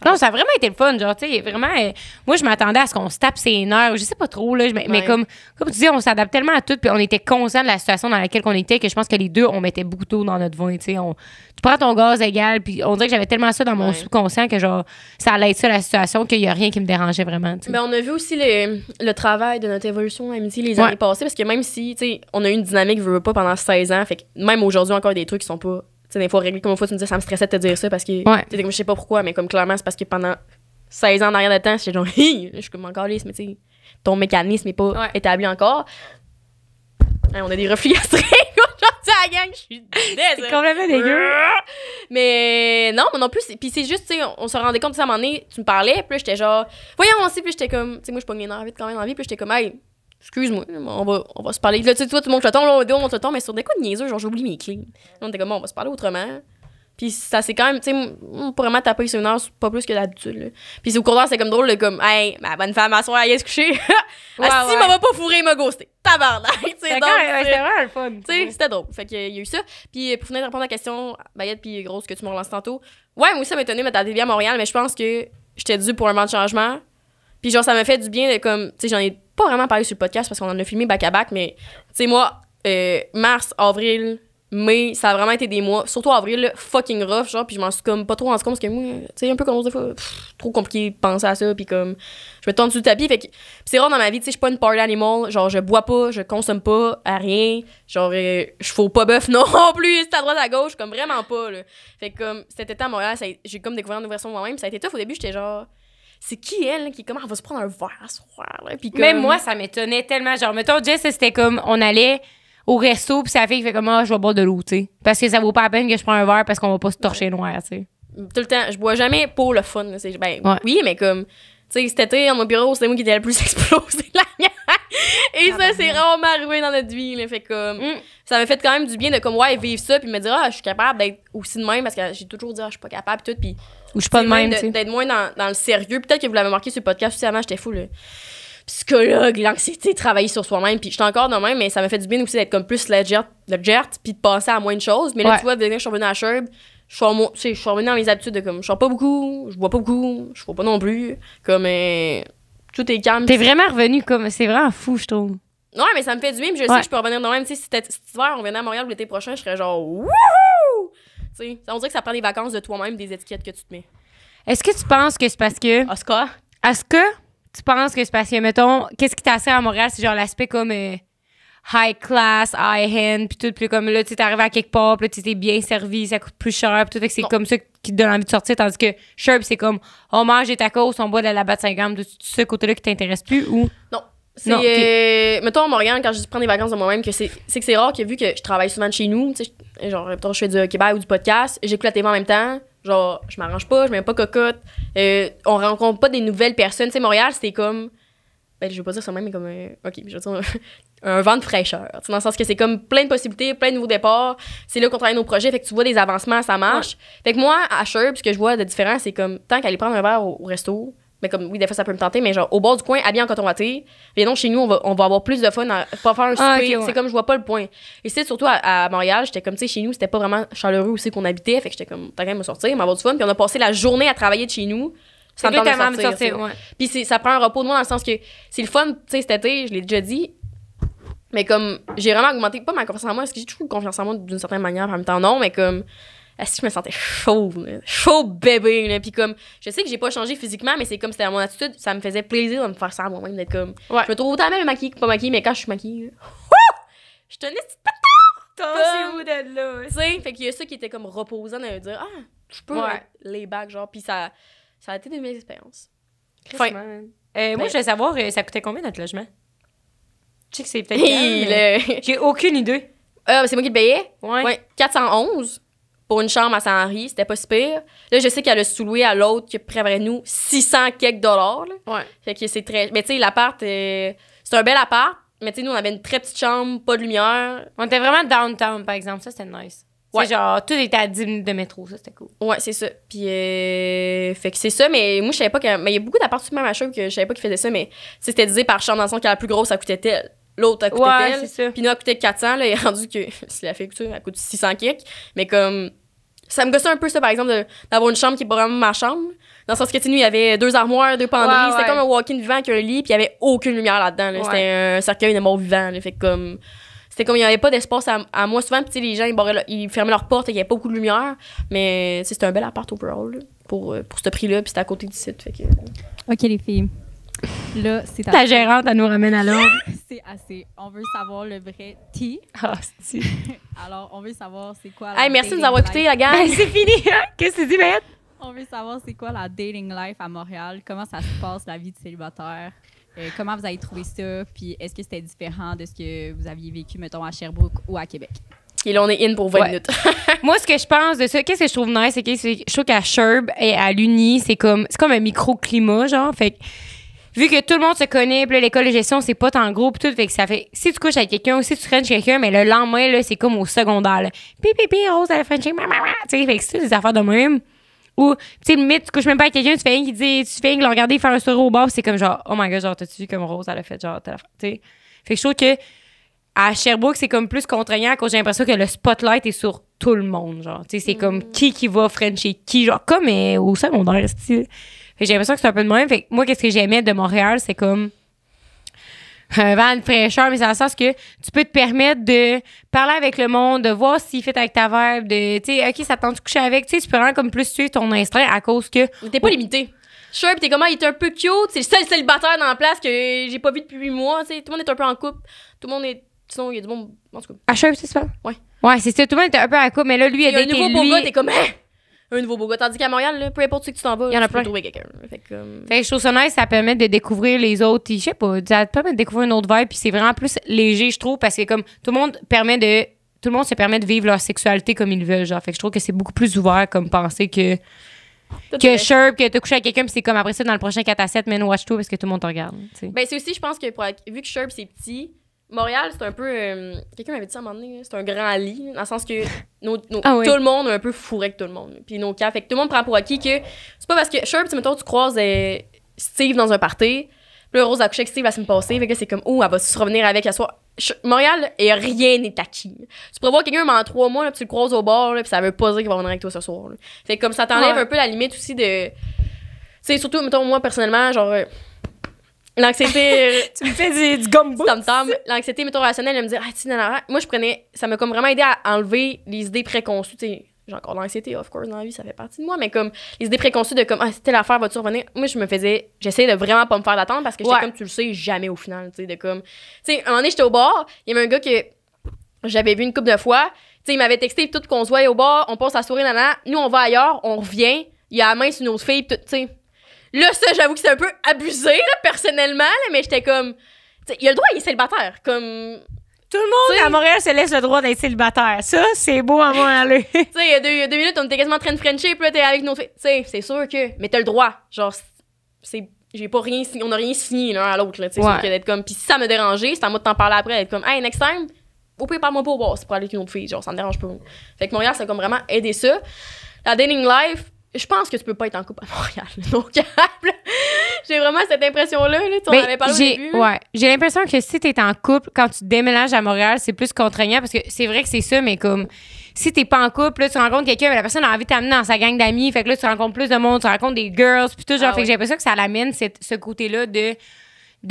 Non, ça a vraiment été le fun. Genre, tu sais, vraiment, euh, moi, je m'attendais à ce qu'on se tape ses nerfs. Je sais pas trop, là. mais, comme, comme tu dis, on s'adapte tellement à tout, puis on était conscient de la situation dans laquelle on était que je pense que les deux, on mettait beaucoup d'eau dans notre vin. Tu sais, tu prends ton gaz égal, puis on dirait que j'avais tellement ça dans mon subconscient que, genre, ça allait être ça la situation, qu'il y a rien qui me dérangeait vraiment. Mais ben, on a vu aussi le, le travail de notre évolution amitié les années passées, parce que même si, tu sais, on a eu une dynamique, je veux pas, pendant 16 ans, fait que même aujourd'hui, encore des trucs qui sont pas sais, des fois, réglé comme une fois, tu me disais, ça me stressait de te dire ça parce que. Ouais. Tu comme, je sais pas pourquoi, mais comme clairement, c'est parce que pendant 16 ans derrière de temps, j'étais genre, je suis comme encore lisse, mais tu sais, ton mécanisme n'est pas établi encore. Hein, on a des reflux gastriques aujourd'hui à la gang, je suis C'est hein. complètement dégueu. Mais non, mais non plus. Puis c'est juste, tu sais, on, se rendait compte, tu sais, à un moment donné, tu me parlais, puis j'étais genre, voyons, on sait, puis j'étais comme, tu sais, moi, je suis pas une vite quand même dans vie, puis j'étais comme, hey, excuse-moi, on va, on va se parler. Là, tu sais, toi, tu montres le ton, là, on monte le ton, mais sur des coups de niaiseux, genre, j'oublie mes clés. Là, on était comme, on va se parler autrement. Puis ça c'est quand même, tu sais, on pourrait vraiment taper sur une heure, pas plus que d'habitude. Puis au cours c'est comme drôle, comme, hey, ma bonne femme, à soir, aller se coucher. ouais, ah, si, ouais. m'a pas fourré, m'a ghosté. Tabarnak. C'était vraiment le fun. Tu sais, c'était drôle. Fait qu'il y a eu ça. Puis euh, pour finir de répondre à la question, Bayette, puis grosse, que tu me relances tantôt. Ouais, moi aussi, ça m'étonnait, mais t'as dévié à Montréal, mais je pense que j'étais dû pour un moment de changement. Puis genre, ça m'a fait du bien, comme, tu sais, j'en ai pas vraiment parlé sur le podcast parce qu'on en a filmé back à back, mais tu sais, moi, euh, mars, avril, mai, ça a vraiment été des mois, surtout avril, fucking rough, genre, puis je m'en suis comme pas trop rendu compte parce que moi, tu sais, un peu comme des fois, trop compliqué de penser à ça, puis comme, je me tourne sous le tapis, fait que c'est rare dans ma vie, tu sais, je suis pas une party animal, genre, je bois pas, je consomme pas, à rien, genre, euh, je fous pas bœuf non plus, c'est à droite, à gauche, comme vraiment pas, là. Fait que comme, cet état à Montréal, j'ai comme découvert une nouvelle version de moi-même, ça a été tough au début, j'étais genre c'est qui elle qui comment elle va se prendre un verre ce soir puis même moi ça m'étonnait tellement genre mettons Jess c'était comme on allait au resto puis sa fille fait comme ah je vais boire de l'eau tu sais parce que ça vaut pas la peine que je prends un verre parce qu'on va pas se torcher noir tu sais tout le temps je bois jamais pour le fun c'est ben oui mais comme tu sais, c'était dans mon bureau, c'était moi qui étais le plus explosé la Et ah, ça, ben c'est rarement arrivé dans notre vie. Là. Fait comme, mm. ça m'a fait quand même du bien de comme, ouais, vivre ça, puis me dire, ah, je suis capable d'être aussi de même, parce que j'ai toujours dit, ah, je suis pas capable, tout. Puis ou je suis pas de même. D'être moins dans, dans, le sérieux. Peut-être que vous l'avez marqué sur le podcast aussi j'étais fou, le psychologue, l'anxiété, travailler sur soi-même. Puis j'étais encore de même, mais ça m'a fait du bien aussi d'être comme plus le jert, puis de passer à moins de choses. Mais là, tu vois, je suis revenue à Sherb, je suis, revenu revenue dans mes habitudes de comme, je sors pas beaucoup, je bois pas beaucoup, je vois pas non plus. Comme, tout est calme. T'es vraiment revenu comme, c'est vraiment fou, je trouve. Ouais, mais ça me fait du bien, puis je sais que je peux revenir de même. Tu si cet hiver, on venait à Montréal l'été prochain, je serais genre, ça on dirait que ça prend des vacances de toi-même, des étiquettes que tu te mets. Est-ce que tu penses que c'est parce que. Ah, Est-ce que? Est-ce que tu penses que c'est parce que, mettons, qu'est-ce qui t'assure à Montréal? C'est genre l'aspect comme euh, high class, high end, puis tout, plus comme là, tu arrivé à quelque part, tu t'es bien servi, ça coûte plus cher, puis tout, fait que c'est comme ça qui te donne envie de sortir, tandis que Sherp, c'est comme on mange des tacos, on boit de la batte 50, de ce côté-là qui t'intéresse plus ou. Non, c'est, non, euh, mettons, à Montréal, quand je prends des vacances de moi-même, que c'est, c'est que c'est rare que vu que je travaille souvent de chez nous, genre, mettons, je fais du Québec ou du podcast, j'écoute la télé en même temps, genre, je m'arrange pas, je mets pas cocotte, euh, on rencontre pas des nouvelles personnes. Tu sais, Montréal, c'était comme, ben, je veux pas dire ça même, mais comme, euh, ok, je dire, un, vent de fraîcheur. Dans le sens que c'est comme plein de possibilités, plein de nouveaux départs. C'est là qu'on travaille nos projets, fait que tu vois des avancements, ça marche. Fait que moi, à Sherb, ce que je vois de différent, c'est comme, tant qu'aller prendre un verre au resto, mais comme, oui, des fois, ça peut me tenter, mais genre, au bord du coin, habillé en coton watté, viens donc chez nous, on va, on va avoir plus de fun, à, pas faire un ah, souper. C'est comme, je vois pas le point. Et c'est surtout à, à Montréal, j'étais comme, tu sais, chez nous, c'était pas vraiment chaleureux aussi qu'on habitait, fait que j'étais comme, t'as quand même me sortir, avoir du fun. Puis on a passé la journée à travailler de chez nous. sans le de sortir. Puis ça prend un repos de moi dans le sens que c'est le fun, tu sais, cet été, je l'ai déjà dit, mais comme, j'ai vraiment augmenté, pas ma confiance en moi, parce que j'ai toujours confiance en moi d'une certaine manière, en même temps, non, mais comme, que je me sentais chauve, chauve chaud bébé. Puis comme, je sais que j'ai pas changé physiquement, mais c'est comme c'était mon attitude. Ça me faisait plaisir de me faire ça moi-même, d'être comme. Ouais. Je me trouve autant même maquillée que pas maquillée, mais quand je suis maquillée, je tenais petit pétard! où d'être là? Tu sais, fait qu'il y a ça qui était comme reposant de dire, ah, je peux hein, les bacs, genre. Puis ça, ça a été une belle expérience. Euh, moi, ben. je voulais savoir, euh, ça coûtait combien notre logement? Tu sais que c'est peut-être. J'ai aucune idée. Ah, ben, c'est moi qui le payais? ouais. 411 pour une chambre à Saint-Henri, c'était pas si pire. Là, je sais qu'elle a sous-loué à l'autre qui prévrait nous 600 quelques dollars. Ouais. Fait que c'est très. Mais tu sais, l'appart, euh, c'est un bel appart, mais tu sais, nous, on avait une très petite chambre, pas de lumière. On était vraiment downtown, par exemple. Ça, c'était nice. Ouais. C'est genre, tout était à 10 minutes de métro, ça, c'était cool. Ouais, c'est ça. Puis, euh, fait que c'est ça, mais moi, je savais pas que. Mais il y a beaucoup d'appartements à ma que je savais pas qu'ils faisaient ça, mais c'était disé par chambre dans le sens que la plus grosse, ça coûtait tel l'autre a coûté c'est Puis nous, elle coûtait 400, là, et rendu que si la fait elle coûte 600 kicks. Mais comme, ça me gossait un peu, ça, par exemple, d'avoir une chambre qui est pas vraiment ma chambre. Dans le sens que, tu il y avait deux armoires, deux penderies. c'était comme un walk-in vivant avec un lit, puis il y avait aucune lumière là-dedans. C'était un cercueil de mort vivant. fait comme, c'était comme, il n'y avait pas d'espace à, moi. Souvent, les gens, ils, ils fermaient leurs portes et il n'y avait pas beaucoup de lumière. Mais, c'était un bel appart overall, là, pour, euh, pour ce prix-là, puis c'était à côté du site. Fait que, OK, les filles. Là, c'est ta gérante, elle nous ramène à l'ordre. c'est assez. On veut savoir le vrai T. Ah, c'est. Alors, on veut savoir c'est quoi la. Hey, merci de nous avoir écoutés, la gang. c'est fini. Hein? Qu'est-ce que tu dis, Maître? On veut savoir c'est quoi la dating life à Montréal, comment ça se passe la vie de célibataire, euh, comment vous avez trouvé ça, puis est-ce que c'était différent de ce que vous aviez vécu, mettons, à Sherbrooke ou à Québec? Et là, on est in pour 20 minutes. Moi, ce que je pense de ça, qu'est-ce que je trouve nice, c'est que je trouve qu'à Sherb et à l'Uni, c'est comme, c'est comme un microclimat, genre. Fait vu que tout le monde se connaît, puis l'école de gestion, c'est pas tant gros, tout, fait que ça fait, si tu couches avec quelqu'un ou si tu frenches quelqu'un, mais le lendemain, là, c'est comme au secondaire, là. Pipi, Rose, elle ma, tu sais, fait que c'est des affaires de même. Ou, tu sais, limite, tu couches même pas avec quelqu'un, tu fais rien qui dit, tu fais rien le regarder faire un sourire au bord, c'est comme genre, oh my god, genre, t'as-tu vu comme Rose, elle a fait genre, t'as la tu sais. Fait que je trouve que, à Sherbrooke, c'est comme plus contraignant quand j'ai l'impression que le spotlight est sur tout le monde, genre. Tu sais, c'est mm. comme qui qui va frencher qui, genre, comme au secondaire, style j'ai l'impression que c'est un peu de même. Fait moi, qu'est-ce que j'aimais de Montréal, c'est comme un vent de fraîcheur, mais c'est dans le sens que tu peux te permettre de parler avec le monde, de voir s'il fait avec ta verbe, de, tu sais, OK, ça tente de coucher avec, tu sais, tu peux vraiment comme plus suivre ton instinct à cause que. T'es pas limité. Sure, t'es comment, ah, il est un peu cute, c'est le seul célibataire dans la place que j'ai pas vu depuis 8 mois, tu sais, tout le monde est un peu en couple, tout le monde est. Sinon, il y a du monde. En À Sherp, c'est ça? Ouais. Ouais, c'est ça, tout le monde était un peu en couple, mais là, lui, il a, des nouveaux nouveau t'es comme, hein? un nouveau beau gars. Tandis qu'à Montréal, peu importe ce que tu t'en vas, y en a tu plein. peux trouver quelqu'un. Fait que, fait je trouve ça nice, ça permet de découvrir les autres. Je sais pas, ça permet de découvrir une autre vibe, puis c'est vraiment plus léger, je trouve, parce que comme tout le monde permet de. Tout le monde se permet de vivre leur sexualité comme ils veulent, genre. Fait que je trouve que c'est beaucoup plus ouvert comme penser que. que Sherp, que t'as couché avec quelqu'un, puis c'est comme après ça, dans le prochain 4 à 7, watch tout parce que tout le monde te regarde. Ben, c'est aussi, je pense que vu que Sherp, c'est petit, Montréal, c'est un peu. Euh, quelqu'un m'avait dit ça à un moment donné, c'est un grand lit, dans le sens que ah tout le monde est un peu fourré que tout le monde. Puis nos cas, fait que tout le monde prend pour acquis que c'est pas parce que, sure, mettons, tu croises euh, Steve dans un party, puis là, Rose a couché avec Steve la se passer fait que c'est comme, oh, elle va se revenir avec la soirée. Montréal, et rien n'est acquis. Tu voir quelqu'un mais en trois mois, là, tu le croises au bord, là, puis ça veut pas dire qu'il va venir avec toi ce soir. Fait que comme ça t'enlève un peu la limite aussi de. Tu sais, surtout, mettons, moi, personnellement, genre euh, L'anxiété. Euh, tu me fais du, du gumbo. Ça me tombe. L'anxiété métorationnelle, elle me dit, ah, tu Moi, je prenais. Ça m'a comme vraiment aidé à enlever les idées préconçues. Tu j'ai encore l'anxiété, of course, dans la vie, ça fait partie de moi, mais comme les idées préconçues de comme, ah, c'était l'affaire, va-tu revenir? Moi, je me faisais, j'essayais de vraiment pas me faire d'attendre parce que j'étais comme, tu le sais, jamais au final, tu sais, de comme, tu sais, un moment donné, j'étais au bar, il y avait un gars que j'avais vu une couple de fois, tu sais, il m'avait texté tout qu'on se au bar, on passe à sourire, nana, nous, on va ailleurs, on revient, il y a la main nos Là, ça, j'avoue que c'est un peu abusé, là, personnellement, mais j'étais comme. Tu sais, Il y a le droit, d'être célibataire. Comme. Tout le monde à Montréal se laisse le droit d'être célibataire. Ça, c'est beau à Montréal. tu sais, il y a deux, minutes, on était quasiment en train de friendship, là, t'es avec filles Tu sais, c'est sûr que. Mais t'as le droit. Genre, c'est. J'ai pas rien on a rien signé l'un à l'autre, là, tu sais. Ouais. d'être comme. Puis si ça me dérangeait, c'est à moi de t'en parler après, d'être comme, hey, next time, vous pouvez pas moi pour au c'est pour aller avec une autre genre, ça me dérange pas. Fait que Montréal, ça comme vraiment aidé ça. La dating life, je pense que tu peux pas être en couple à Montréal, donc j'ai vraiment cette impression-là. tu en ben, avais parlé au début. Ouais. J'ai l'impression que si tu es en couple, quand tu déménages à Montréal, c'est plus contraignant parce que c'est vrai que c'est ça, mais comme si t'es pas en couple, là, tu rencontres quelqu'un, mais la personne a envie de t'amener dans sa gang d'amis. Fait que là, tu rencontres plus de monde, tu rencontres des girls, puis tout genre. Ah fait que j'ai l'impression que ça l'amène ce côté-là de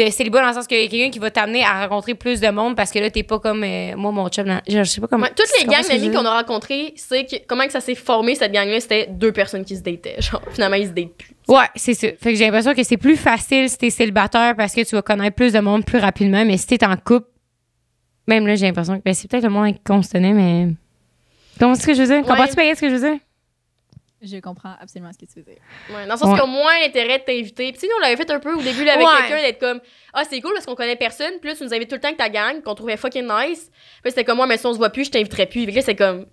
de célibat dans le sens qu'il y a quelqu'un qui va t'amener à rencontrer plus de monde parce que là, t'es pas comme euh, moi, mon chum. Je, je sais pas comment. toutes les gangs d'amis qu'on a rencontré, c'est comment que ça s'est formé cette gang-là, c'était deux personnes qui se dataient. Genre, finalement, ils se datent plus. Ouais, c'est ça. Fait que j'ai l'impression que c'est plus facile si t'es célibataire parce que tu vas connaître plus de monde plus rapidement, mais si t'es en couple, même là, j'ai l'impression que ben, c'est peut-être le monde qui se tenait, mais. Comment est-ce que je veux dire? Comprends-tu penses ce que je veux dire? Je comprends absolument ce que tu veux dire. Ouais, dans le sens ouais. ont moins l'intérêt de t'inviter. Puis, tu sais, nous, on l'avait fait un peu au début là, avec quelqu'un, d'être comme Ah, c'est cool parce qu'on connaît personne. Plus tu nous invites tout le temps avec ta gang, qu'on trouvait fucking nice. Puis c'était comme Moi, mais si on se voit plus, je t'inviterai plus. Puis là, c'est comme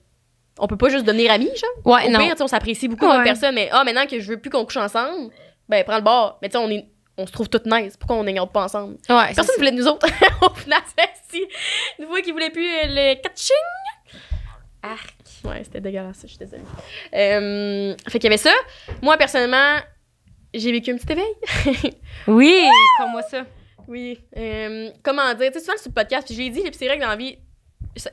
On peut pas juste devenir amis, genre. Ouais, non. on s'apprécie beaucoup comme personne, mais Ah, maintenant que je veux plus qu'on couche ensemble, ben, prends le bord. Mais tu sais, on on se trouve toutes nice. Pourquoi on n'ignore pas ensemble? Ouais, Personne ne voulait de nous autres. on final, si. Une fois qu'ils voulaient plus euh, le catching. Ah. Ouais, c'était dégueulasse, je te désolée. Euh, fait qu'il y avait ça. Moi, personnellement, j'ai vécu un petit éveil. oui, comme moi ça. Oui. Euh, comment dire? Tu sais, souvent sur le podcast, puis je l'ai dit, c'est vrai que dans la vie,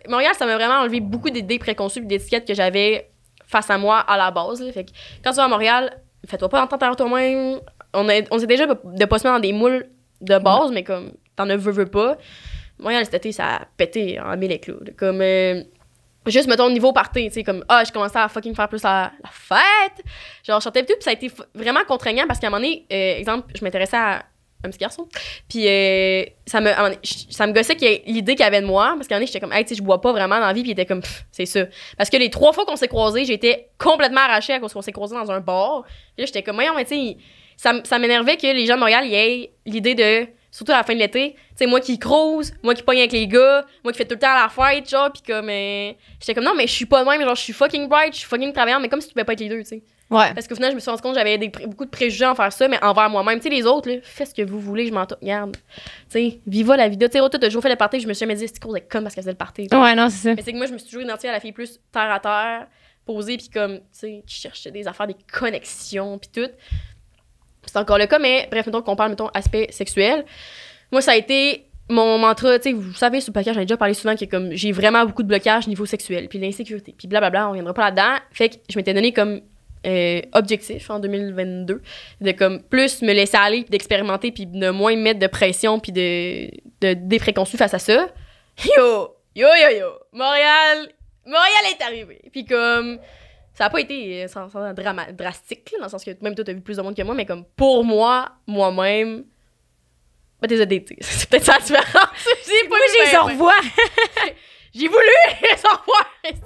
Montréal, ça m'a vraiment enlevé beaucoup d'idées préconçues et d'étiquettes que j'avais face à moi à la base. Fait que quand tu vas à Montréal, fais-toi pas entendre toi-même. On, on sait déjà de pas se mettre dans des moules de mm. base, mais comme t'en ne veux, veux pas. Montréal, cet été, ça a pété en mille éclos. Comme. Euh, juste mettons niveau party tu sais comme ah je commençais à fucking faire plus la, fête genre je sortais tout puis ça a été vraiment contraignant parce qu'à un moment donné euh, exemple je m'intéressais à un petit garçon puis euh, ça me ça me gossait qu'il l'idée qu'il avait de moi parce qu'à un moment donné j'étais comme hey tu sais je bois pas vraiment dans la vie puis il était comme c'est ça parce que les trois fois qu'on s'est croisés j'étais complètement arrachée à cause qu'on s'est croisés dans un bar puis là j'étais comme voyons mais tu sais ça, ça m'énervait que les gens de Montréal y aient l'idée de surtout à la fin de l'été. Tu sais, moi qui crouse, moi qui pogne avec les gars, moi qui fais tout le temps à la fête, genre, pis comme. Euh, j'étais comme, non, mais je suis pas moi même, genre, je suis fucking bright, je suis fucking travailleur, mais comme si tu pouvais pas être les deux, tu sais. Ouais. Parce qu'au final, je me suis rendu compte que j'avais beaucoup de préjugés en faire ça, mais envers moi-même. Tu sais, les autres, là, fais ce que vous voulez, je m'en Regarde. Tu sais, viva la vie. Tu sais, t'as toujours fait le party, je me suis jamais dit, c'est cool de comme parce qu'elle faisait le party. Ouais, non, c'est ça. Mais c'est que moi, je me suis toujours identifiée à la fille plus terre à terre, posée, puis comme, tu sais, qui cherchait des affaires, des connexions, puis tout c'est encore le cas, mais bref, mettons qu'on parle, mettons, aspect sexuel. Moi, ça a été mon mantra, tu sais, vous savez, sur le blocage, j'en ai déjà parlé souvent, qui est comme j'ai vraiment beaucoup de blocages niveau sexuel, puis l'insécurité, puis blablabla, on reviendra pas là-dedans. Fait que je m'étais donné comme euh, objectif en 2022 de comme plus me laisser aller, puis d'expérimenter, puis de moins mettre de pression, puis de, de face à ça. Yo, yo, yo, yo, Montréal, Montréal est arrivé. Puis comme ça n'a pas été euh, sans, drama, drastique, dans le sens que même toi, tu as vu plus de monde que moi, mais comme pour moi, moi-même, ben, t'es C'est peut-être ça la différence. j'ai j'ai les revois. j'ai voulu les revoir.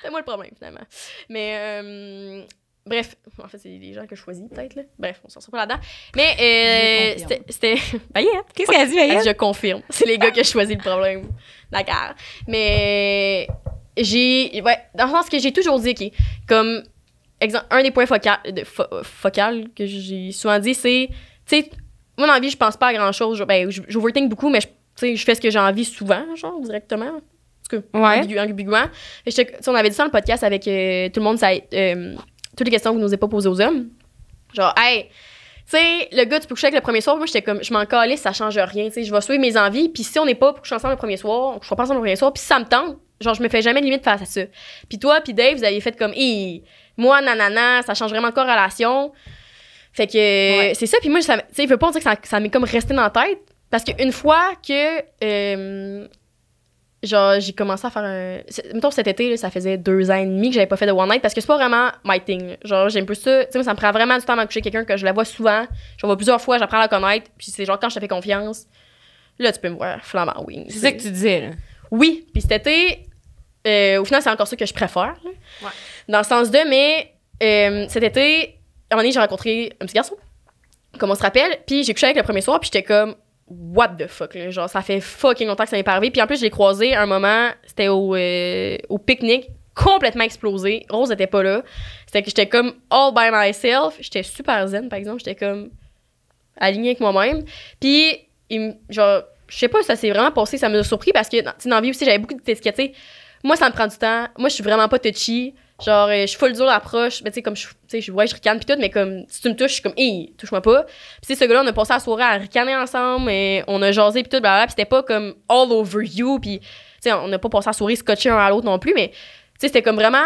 C'est moi le problème, finalement. Mais, euh, bref, en fait, c'est les gens que je choisis, peut-être. Bref, on s'en sort pas là-dedans. Mais, euh, c'était. Bayette, hein? qu'est-ce qu'elle a dit, Bayette? Je confirme. C'est les gars que je choisis le problème. D'accord. Mais, j'ai. Ouais, dans le sens que j'ai toujours dit, comme. Exemple, un des points focaux euh, focal que j'ai souvent dit, c'est. Tu sais, moi, dans vie, je pense pas à grand chose. Je, ben, j'overthink beaucoup, mais je, je fais ce que j'ai envie souvent, genre, directement. parce que ouais. on avait dit ça dans le podcast avec euh, tout le monde, ça, euh, toutes les questions que vous avez pas posées aux hommes. Genre, hey, tu sais, le gars, tu peux coucher avec le premier soir. Moi, j'étais comme, je m'en calais, ça change rien. Tu sais, je vais suivre mes envies. Puis si on n'est pas pour coucher ensemble le premier soir, on couche pas ensemble le premier soir. Puis ça me tente, Genre, je me fais jamais limite face à ça. Puis toi, puis Dave, vous avez fait comme, hé, moi, nanana, ça change vraiment de relation. Fait que c'est ça. Puis moi, tu sais, veux pas dire que ça, ça m'est comme resté dans la tête. Parce qu'une fois que, euh, genre, j'ai commencé à faire un. Mettons, cet été, ça faisait deux ans et demi que j'avais pas fait de One Night parce que c'est pas vraiment my thing. Genre, j'aime plus ça. Tu sais, ça me prend vraiment du temps à quelqu'un que je la vois souvent. Je la vois plusieurs fois, j'apprends à la connaître. Puis c'est genre, quand je te fais confiance, là, tu peux me voir flambant C'est ça que tu disais, là. Oui. Puis cet été, euh, au final, c'est encore ça que je préfère. Dans le sens de, mais euh, cet été, à un moment j'ai rencontré un petit garçon, comme on se rappelle, puis j'ai couché avec le premier soir, puis j'étais comme, what the fuck, genre, ça fait fucking longtemps que ça m'est pas arrivé. Puis en plus, je l'ai croisé un moment, c'était au, euh, au pique-nique, complètement explosé. Rose n'était pas là. C'était que j'étais comme all by myself. J'étais super zen, par exemple. J'étais comme alignée avec moi-même. Puis, il, genre, je sais pas si ça s'est vraiment passé, ça m'a surpris parce que, tu sais, dans la vie aussi, j'avais beaucoup d'étiquettes, moi, ça me prend du temps. Moi, je suis vraiment pas touchy. Genre, euh, je suis full dur l'approche. Mais tu sais, comme je, je, ouais, je ricane pis tout, mais comme si tu me touches, je suis comme, Hey, touche-moi pas. Puis ce gars-là, on a passé la soirée à ricaner ensemble, et on a jasé pis tout, bla Pis c'était pas comme all over you. Puis tu sais, on n'a pas passé à soirée scotché un à l'autre non plus, mais tu sais, c'était comme vraiment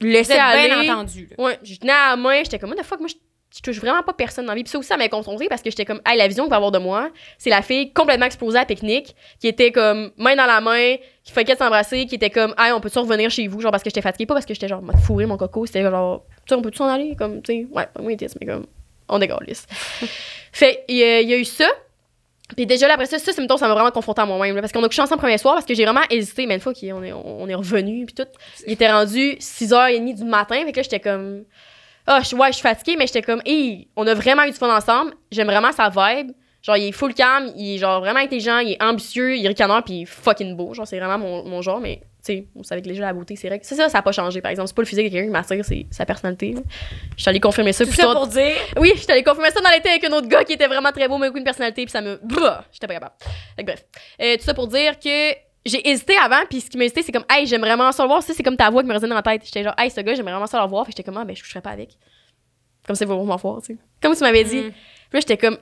laisser aller. bien entendu. Ouais, je tenais à la main, j'étais comme, what the fuck, moi, « Tu touches vraiment pas personne dans la vie. Puis ça aussi, ça m'a confronté parce que j'étais comme, hey, la vision qu'on va avoir de moi, c'est la fille complètement exposée à la pique-nique, qui était comme, main dans la main, qui fait qu'elle s'embrasser, qui était comme, hey, on peut-tu revenir chez vous, genre parce que j'étais fatiguée, pas parce que j'étais genre, fourré mon coco, c'était genre, tu sais, on peut-tu s'en aller, comme, tu sais, ouais, mais comme, on dégorlisse. fait, il y a eu ça. Puis déjà, là, après ça, ça, ça m'a vraiment confronté à moi-même. Parce qu'on a couché ensemble le premier soir, parce que j'ai vraiment hésité. Mais une fois qu'on est, on est revenu, puis tout, il était rendu 6h30 du matin. Fait que là, j'étais comme. Ah, ouais, je suis fatiguée, mais j'étais comme, hey, on a vraiment eu du fun ensemble. J'aime vraiment sa vibe. Genre, il est full calm, il est genre vraiment intelligent, il est ambitieux, il est ricaneur, puis il est fucking beau. Genre, c'est vraiment mon, mon genre, mais tu sais, on savait que les gens la beauté, c'est vrai. C'est ça, ça n'a pas changé, par exemple. C'est pas le physique de quelqu'un qui m'attire, c'est sa personnalité. Je suis allée confirmer ça plus ça pour dire? Oui, je suis allée confirmer ça dans l'été avec un autre gars qui était vraiment très beau, mais aucune personnalité, puis ça me. J'étais pas capable. bref. Euh, tout ça pour dire que j'ai hésité avant, puis ce qui m'a hésité, c'est comme, hey, j'aime vraiment ça le voir. C'est comme ta voix qui me résonne en tête. J'étais genre, hey, ce gars, j'aimerais vraiment ça le voir. Fait j'étais comme, ah, ben, je coucherais pas avec. Comme c'est vraiment fort, tu sais. Comme tu m'avais dit. Mm. Puis là, j'étais comme,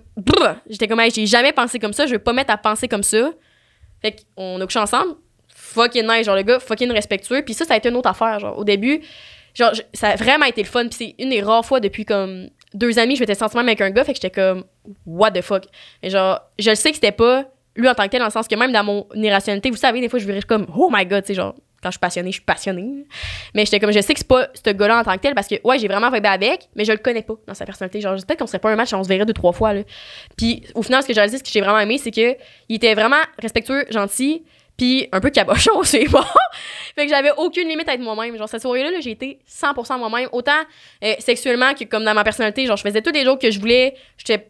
j'étais comme, hey, j'ai jamais pensé comme ça, je veux pas mettre à penser comme ça. Fait qu'on a couché ensemble. Fucking nice, genre, le gars, fucking respectueux. Puis ça, ça a été une autre affaire, genre. Au début, genre, ça a vraiment été le fun. Puis c'est une des rares fois depuis comme deux amis, je m'étais sentiment avec un gars, fait que j'étais comme, what the fuck. Mais genre, je sais que c'était pas lui en tant que tel, dans le sens que même dans mon irrationalité, vous savez, des fois, je virais comme Oh my god, tu sais, genre, quand je suis passionnée, je suis passionnée. Mais j'étais comme, je sais que c'est pas ce gars-là en tant que tel parce que, ouais, j'ai vraiment vibré avec, mais je le connais pas dans sa personnalité. Genre, peut-être qu'on serait pas un match, on se verrait deux, trois fois, là. Puis au final, ce que j'ai réalisé, ce que j'ai vraiment aimé, c'est que il était vraiment respectueux, gentil, puis un peu cabochon, c'est bon. fait que j'avais aucune limite à être moi-même. Genre, cette soirée-là, j'ai été 100% moi-même, autant euh, sexuellement que comme dans ma personnalité. Genre, je faisais tous les jours que je voulais.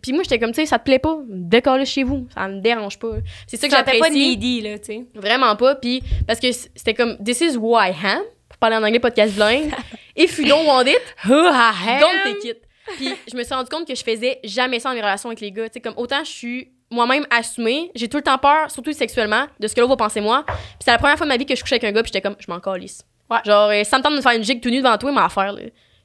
Puis moi, j'étais comme, tu sais, ça te plaît pas, décolle chez vous, ça me dérange pas. C'est ça que j'apprécie. pas needy, là, tu sais. Vraiment pas, puis parce que c'était comme, this is who I am, pour parler en anglais, podcast blind. If you don't want it, don't Puis je me suis rendu compte que je faisais jamais ça en relation avec les gars. Tu sais, comme autant je suis moi-même assumer. J'ai tout le temps peur, surtout sexuellement, de ce que l'autre va penser moi. Puis c'est la première fois de ma vie que je couchais avec un gars, puis j'étais comme, je m'en calisse. Ouais. Genre, euh, ça me tente de me faire une gigue tout nu devant toi, mais à faire,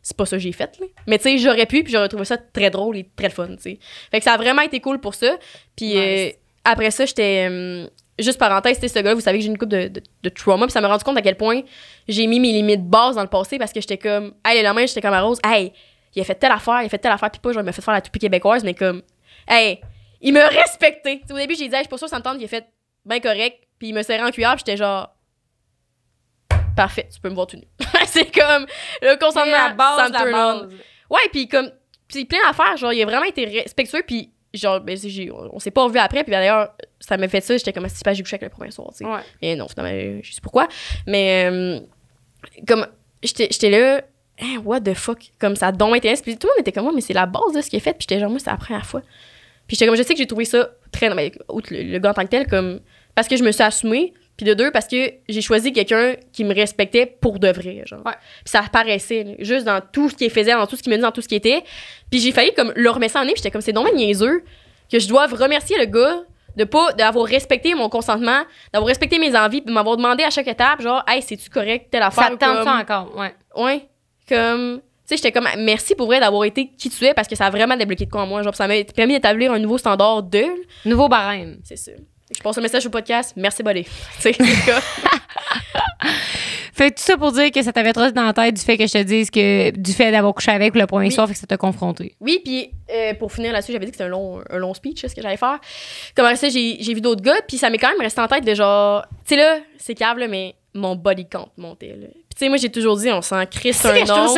c'est pas ça que j'ai fait mais tu sais j'aurais pu puis j'aurais trouvé ça très drôle et très fun tu sais fait que ça a vraiment été cool pour ça puis euh, après ça j'étais euh, juste parenthèse c'était ce gars vous savez que j'ai une coupe de, trauma puis ça m'a rendu compte à quel point j'ai mis mes limites base dans le passé parce que j'étais comme hey le main j'étais comme à Rose hey il a fait telle affaire il a fait telle affaire puis pas je me m'a fait faire la toupie québécoise mais comme hey il me respectait, au début, j'ai dit, hey, je suis pas sûre que ça me tente. Il a fait bien correct. Puis il me serrait en cuillère. Puis j'étais genre, parfait, tu peux me voir tout nu. c'est comme le consentement. La base, ça me la base. Ouais, puis comme, puis plein d'affaires. Genre, il a vraiment été respectueux. Puis genre, ben, on s'est pas revu après. Puis d'ailleurs, ça m'a fait ça. J'étais comme, si pas, j'ai couché avec le premier soir. non, finalement, je sais pourquoi. Mais euh, comme, j'étais là. Hein, what the fuck? Comme ça, a été Puis tout le monde était comme moi, mais c'est la base de ce qu'il est fait. Puis j'étais genre, moi, c'est la première fois. Puis j'étais comme, je sais que j'ai trouvé ça très. mais, le, gars en tant que tel, comme. Parce que je me suis assumée, puis de deux, parce que j'ai choisi quelqu'un qui me respectait pour de vrai, genre. Puis ça apparaissait, juste dans tout ce qu'il faisait, dans tout ce qu'il me disait, dans tout ce qu'il était. Puis j'ai failli, comme, le remettre en nez, j'étais comme, c'est dommage niaiseux que je dois remercier le gars de pas d'avoir respecté mon consentement, d'avoir respecté mes envies, de m'avoir demandé à chaque étape genre hey, c'est tu correct telle affaire Ça tente ça encore, ouais. Ouais. Comme j'étais comme, merci pour vrai d'avoir été qui tu es parce que ça a vraiment débloqué de quoi en moi. Genre, ça m'a permis d'établir un nouveau standard de. Nouveau barème. C'est sûr Je pense au message au podcast, merci Bolé. Tu Fait tout ça pour dire que ça t'avait trop dans la tête du fait que je te dise que du fait d'avoir couché avec le premier soir, fait que ça t'a confronté. Oui, puis euh, pour finir là-dessus, j'avais dit que c'était un long, un long speech, ce que j'allais faire. Comme ça, j'ai vu d'autres gars, puis ça m'est quand même resté en tête de genre, tu sais là, c'est câble, mais mon body compte monter Là. Puis, tu sais, moi, j'ai toujours dit, on s'en crisse un nom. Je trouve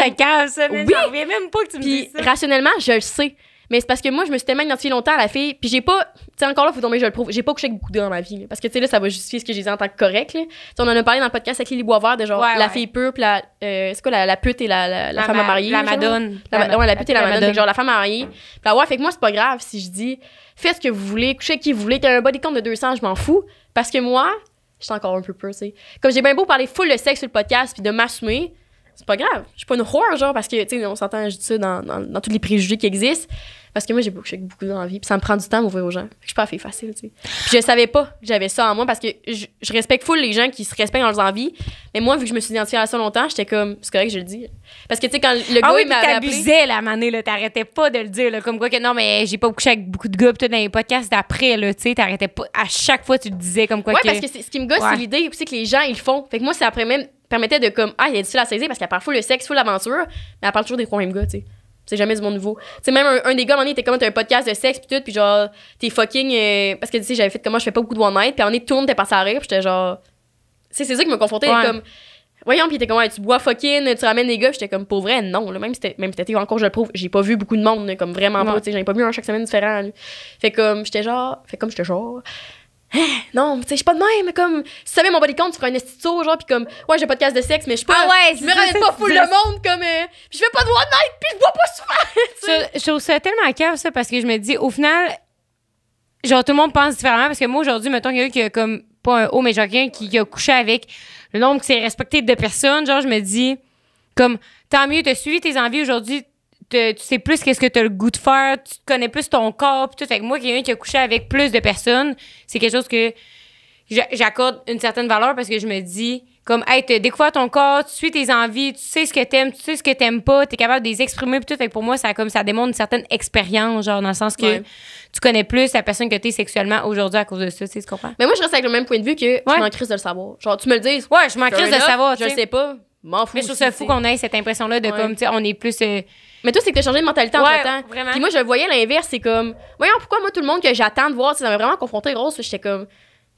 ça mais oui. même pas que tu me dis rationnellement, je le sais. Mais c'est parce que moi, je me suis tellement identifiée longtemps à la fille. Puis j'ai pas. Tu sais, encore là, faut tomber, je le prouve. J'ai pas couché avec beaucoup dans ma vie. parce que, tu sais, là, ça va justifier ce que j'ai dit en tant que correct. Là. On en a parlé dans le podcast avec Lily Boisvert de genre la fille pure, la. Euh, c'est quoi, la, pute et la, la, femme à marier. La madone. La, la pute et la, madone. genre la femme à marier. Ah ouais, fait que moi, c'est pas grave si je dis faites ce que vous voulez, couchez qui vous voulez, t'as un body compte de 200, je m'en fous. Parce que moi, suis encore un peu peur, tu sais. Comme j'ai bien beau parler full de sexe sur le podcast puis de m'assumer, c'est pas grave. Je suis pas une horreur, genre, parce que, tu sais, on s'entend, je ça dans, tous les préjugés qui existent. Parce que moi, j'ai beaucoup, beaucoup d'envie. Puis ça me prend du temps à m'ouvrir aux gens. Je suis pas fait facile, tu sais. Puis je savais pas que j'avais ça en moi parce que je, respecte full les gens qui se respectent dans leurs envies. Mais moi, vu que je me suis identifiée à ça longtemps, j'étais comme, c'est correct, je le dis. Parce que, tu sais, quand le ah gars, oui, il m'avait la manée, là. T'arrêtais pas de le dire, là. Comme quoi que non, mais j'ai pas couché avec beaucoup de gars, dans les podcasts d'après, là, tu sais. T'arrêtais pas. À chaque fois, tu le disais, comme quoi ouais, parce que ce qui me gosse, c'est l'idée, aussi que les gens, ils font. Fait que moi, c'est après même permettait de comme, ah, il est difficile à saisir parce qu'elle parle fou le sexe, fou l'aventure, mais elle parle toujours des trois mêmes gars, tu sais. C'est jamais du monde nouveau. Tu sais, même un, des gars, on était comme, t'as un podcast de sexe, puis tout, puis genre, t'es fucking. Euh, parce que, tu sais, j'avais fait comme, je fais pas beaucoup de one night, pis on est tourne, t'es passé à rire, pis j'étais genre. c'est ça qui me confrontait, comme. Voyons, pis t'es comme, tu bois fucking, tu ramènes des gars, j'étais comme, pour vrai, non, même si même encore, je le prouve, j'ai pas vu beaucoup de monde, comme vraiment pas, tu sais, j'en ai pas vu un chaque semaine différent. Fait comme, j'étais genre. Fait comme, j'étais genre. non, tu sais, je suis pas de même, comme, si ça met mon body compte, tu feras un estito, genre, puis comme, ouais, j'ai pas de casse de sexe, mais je suis pas. Ah ouais, je me rends pas full le monde, comme, euh, je fais pas de one night, puis je bois pas souvent, je, je trouve ça tellement cave, ça, parce que je me dis, au final, genre, tout le monde pense différemment, parce que moi, aujourd'hui, mettons, il y a eu qui a comme, pas un haut, mais genre, quelqu'un qui, a couché avec le nombre qui s'est respecté de personnes, genre, je me dis, comme, tant mieux, t'as suivi tes envies aujourd'hui, tu sais plus qu'est-ce que tu as le goût de faire, tu connais plus ton corps, pis tout. Fait que moi, quelqu'un qui a couché avec plus de personnes, c'est quelque chose que j'accorde une certaine valeur parce que je me dis, comme, hey, découvre ton corps, tu suis tes envies, tu sais ce que t'aimes, tu sais ce que t'aimes pas, tu es capable de les exprimer pis tout. Fait que pour moi, ça, comme, ça démontre une certaine expérience, genre, dans le sens que tu connais plus la personne que tu es sexuellement aujourd'hui à cause de ça, tu sais, ce qu'on fait Mais moi, je reste avec le même point de vue que je m'en crise de le savoir. Genre, tu me le dis. Ouais, je m'en crise de savoir, Je sais pas. Mais je trouve fou qu'on ait cette impression-là de, comme, tu sais, on est plus. Euh, mais toi, c'est que t'as changé de mentalité en entre-temps. vraiment. Puis moi, je voyais l'inverse. C'est comme, voyons, pourquoi moi, tout le monde que j'attends de voir, ça m'a vraiment confronté grosse. J'étais comme,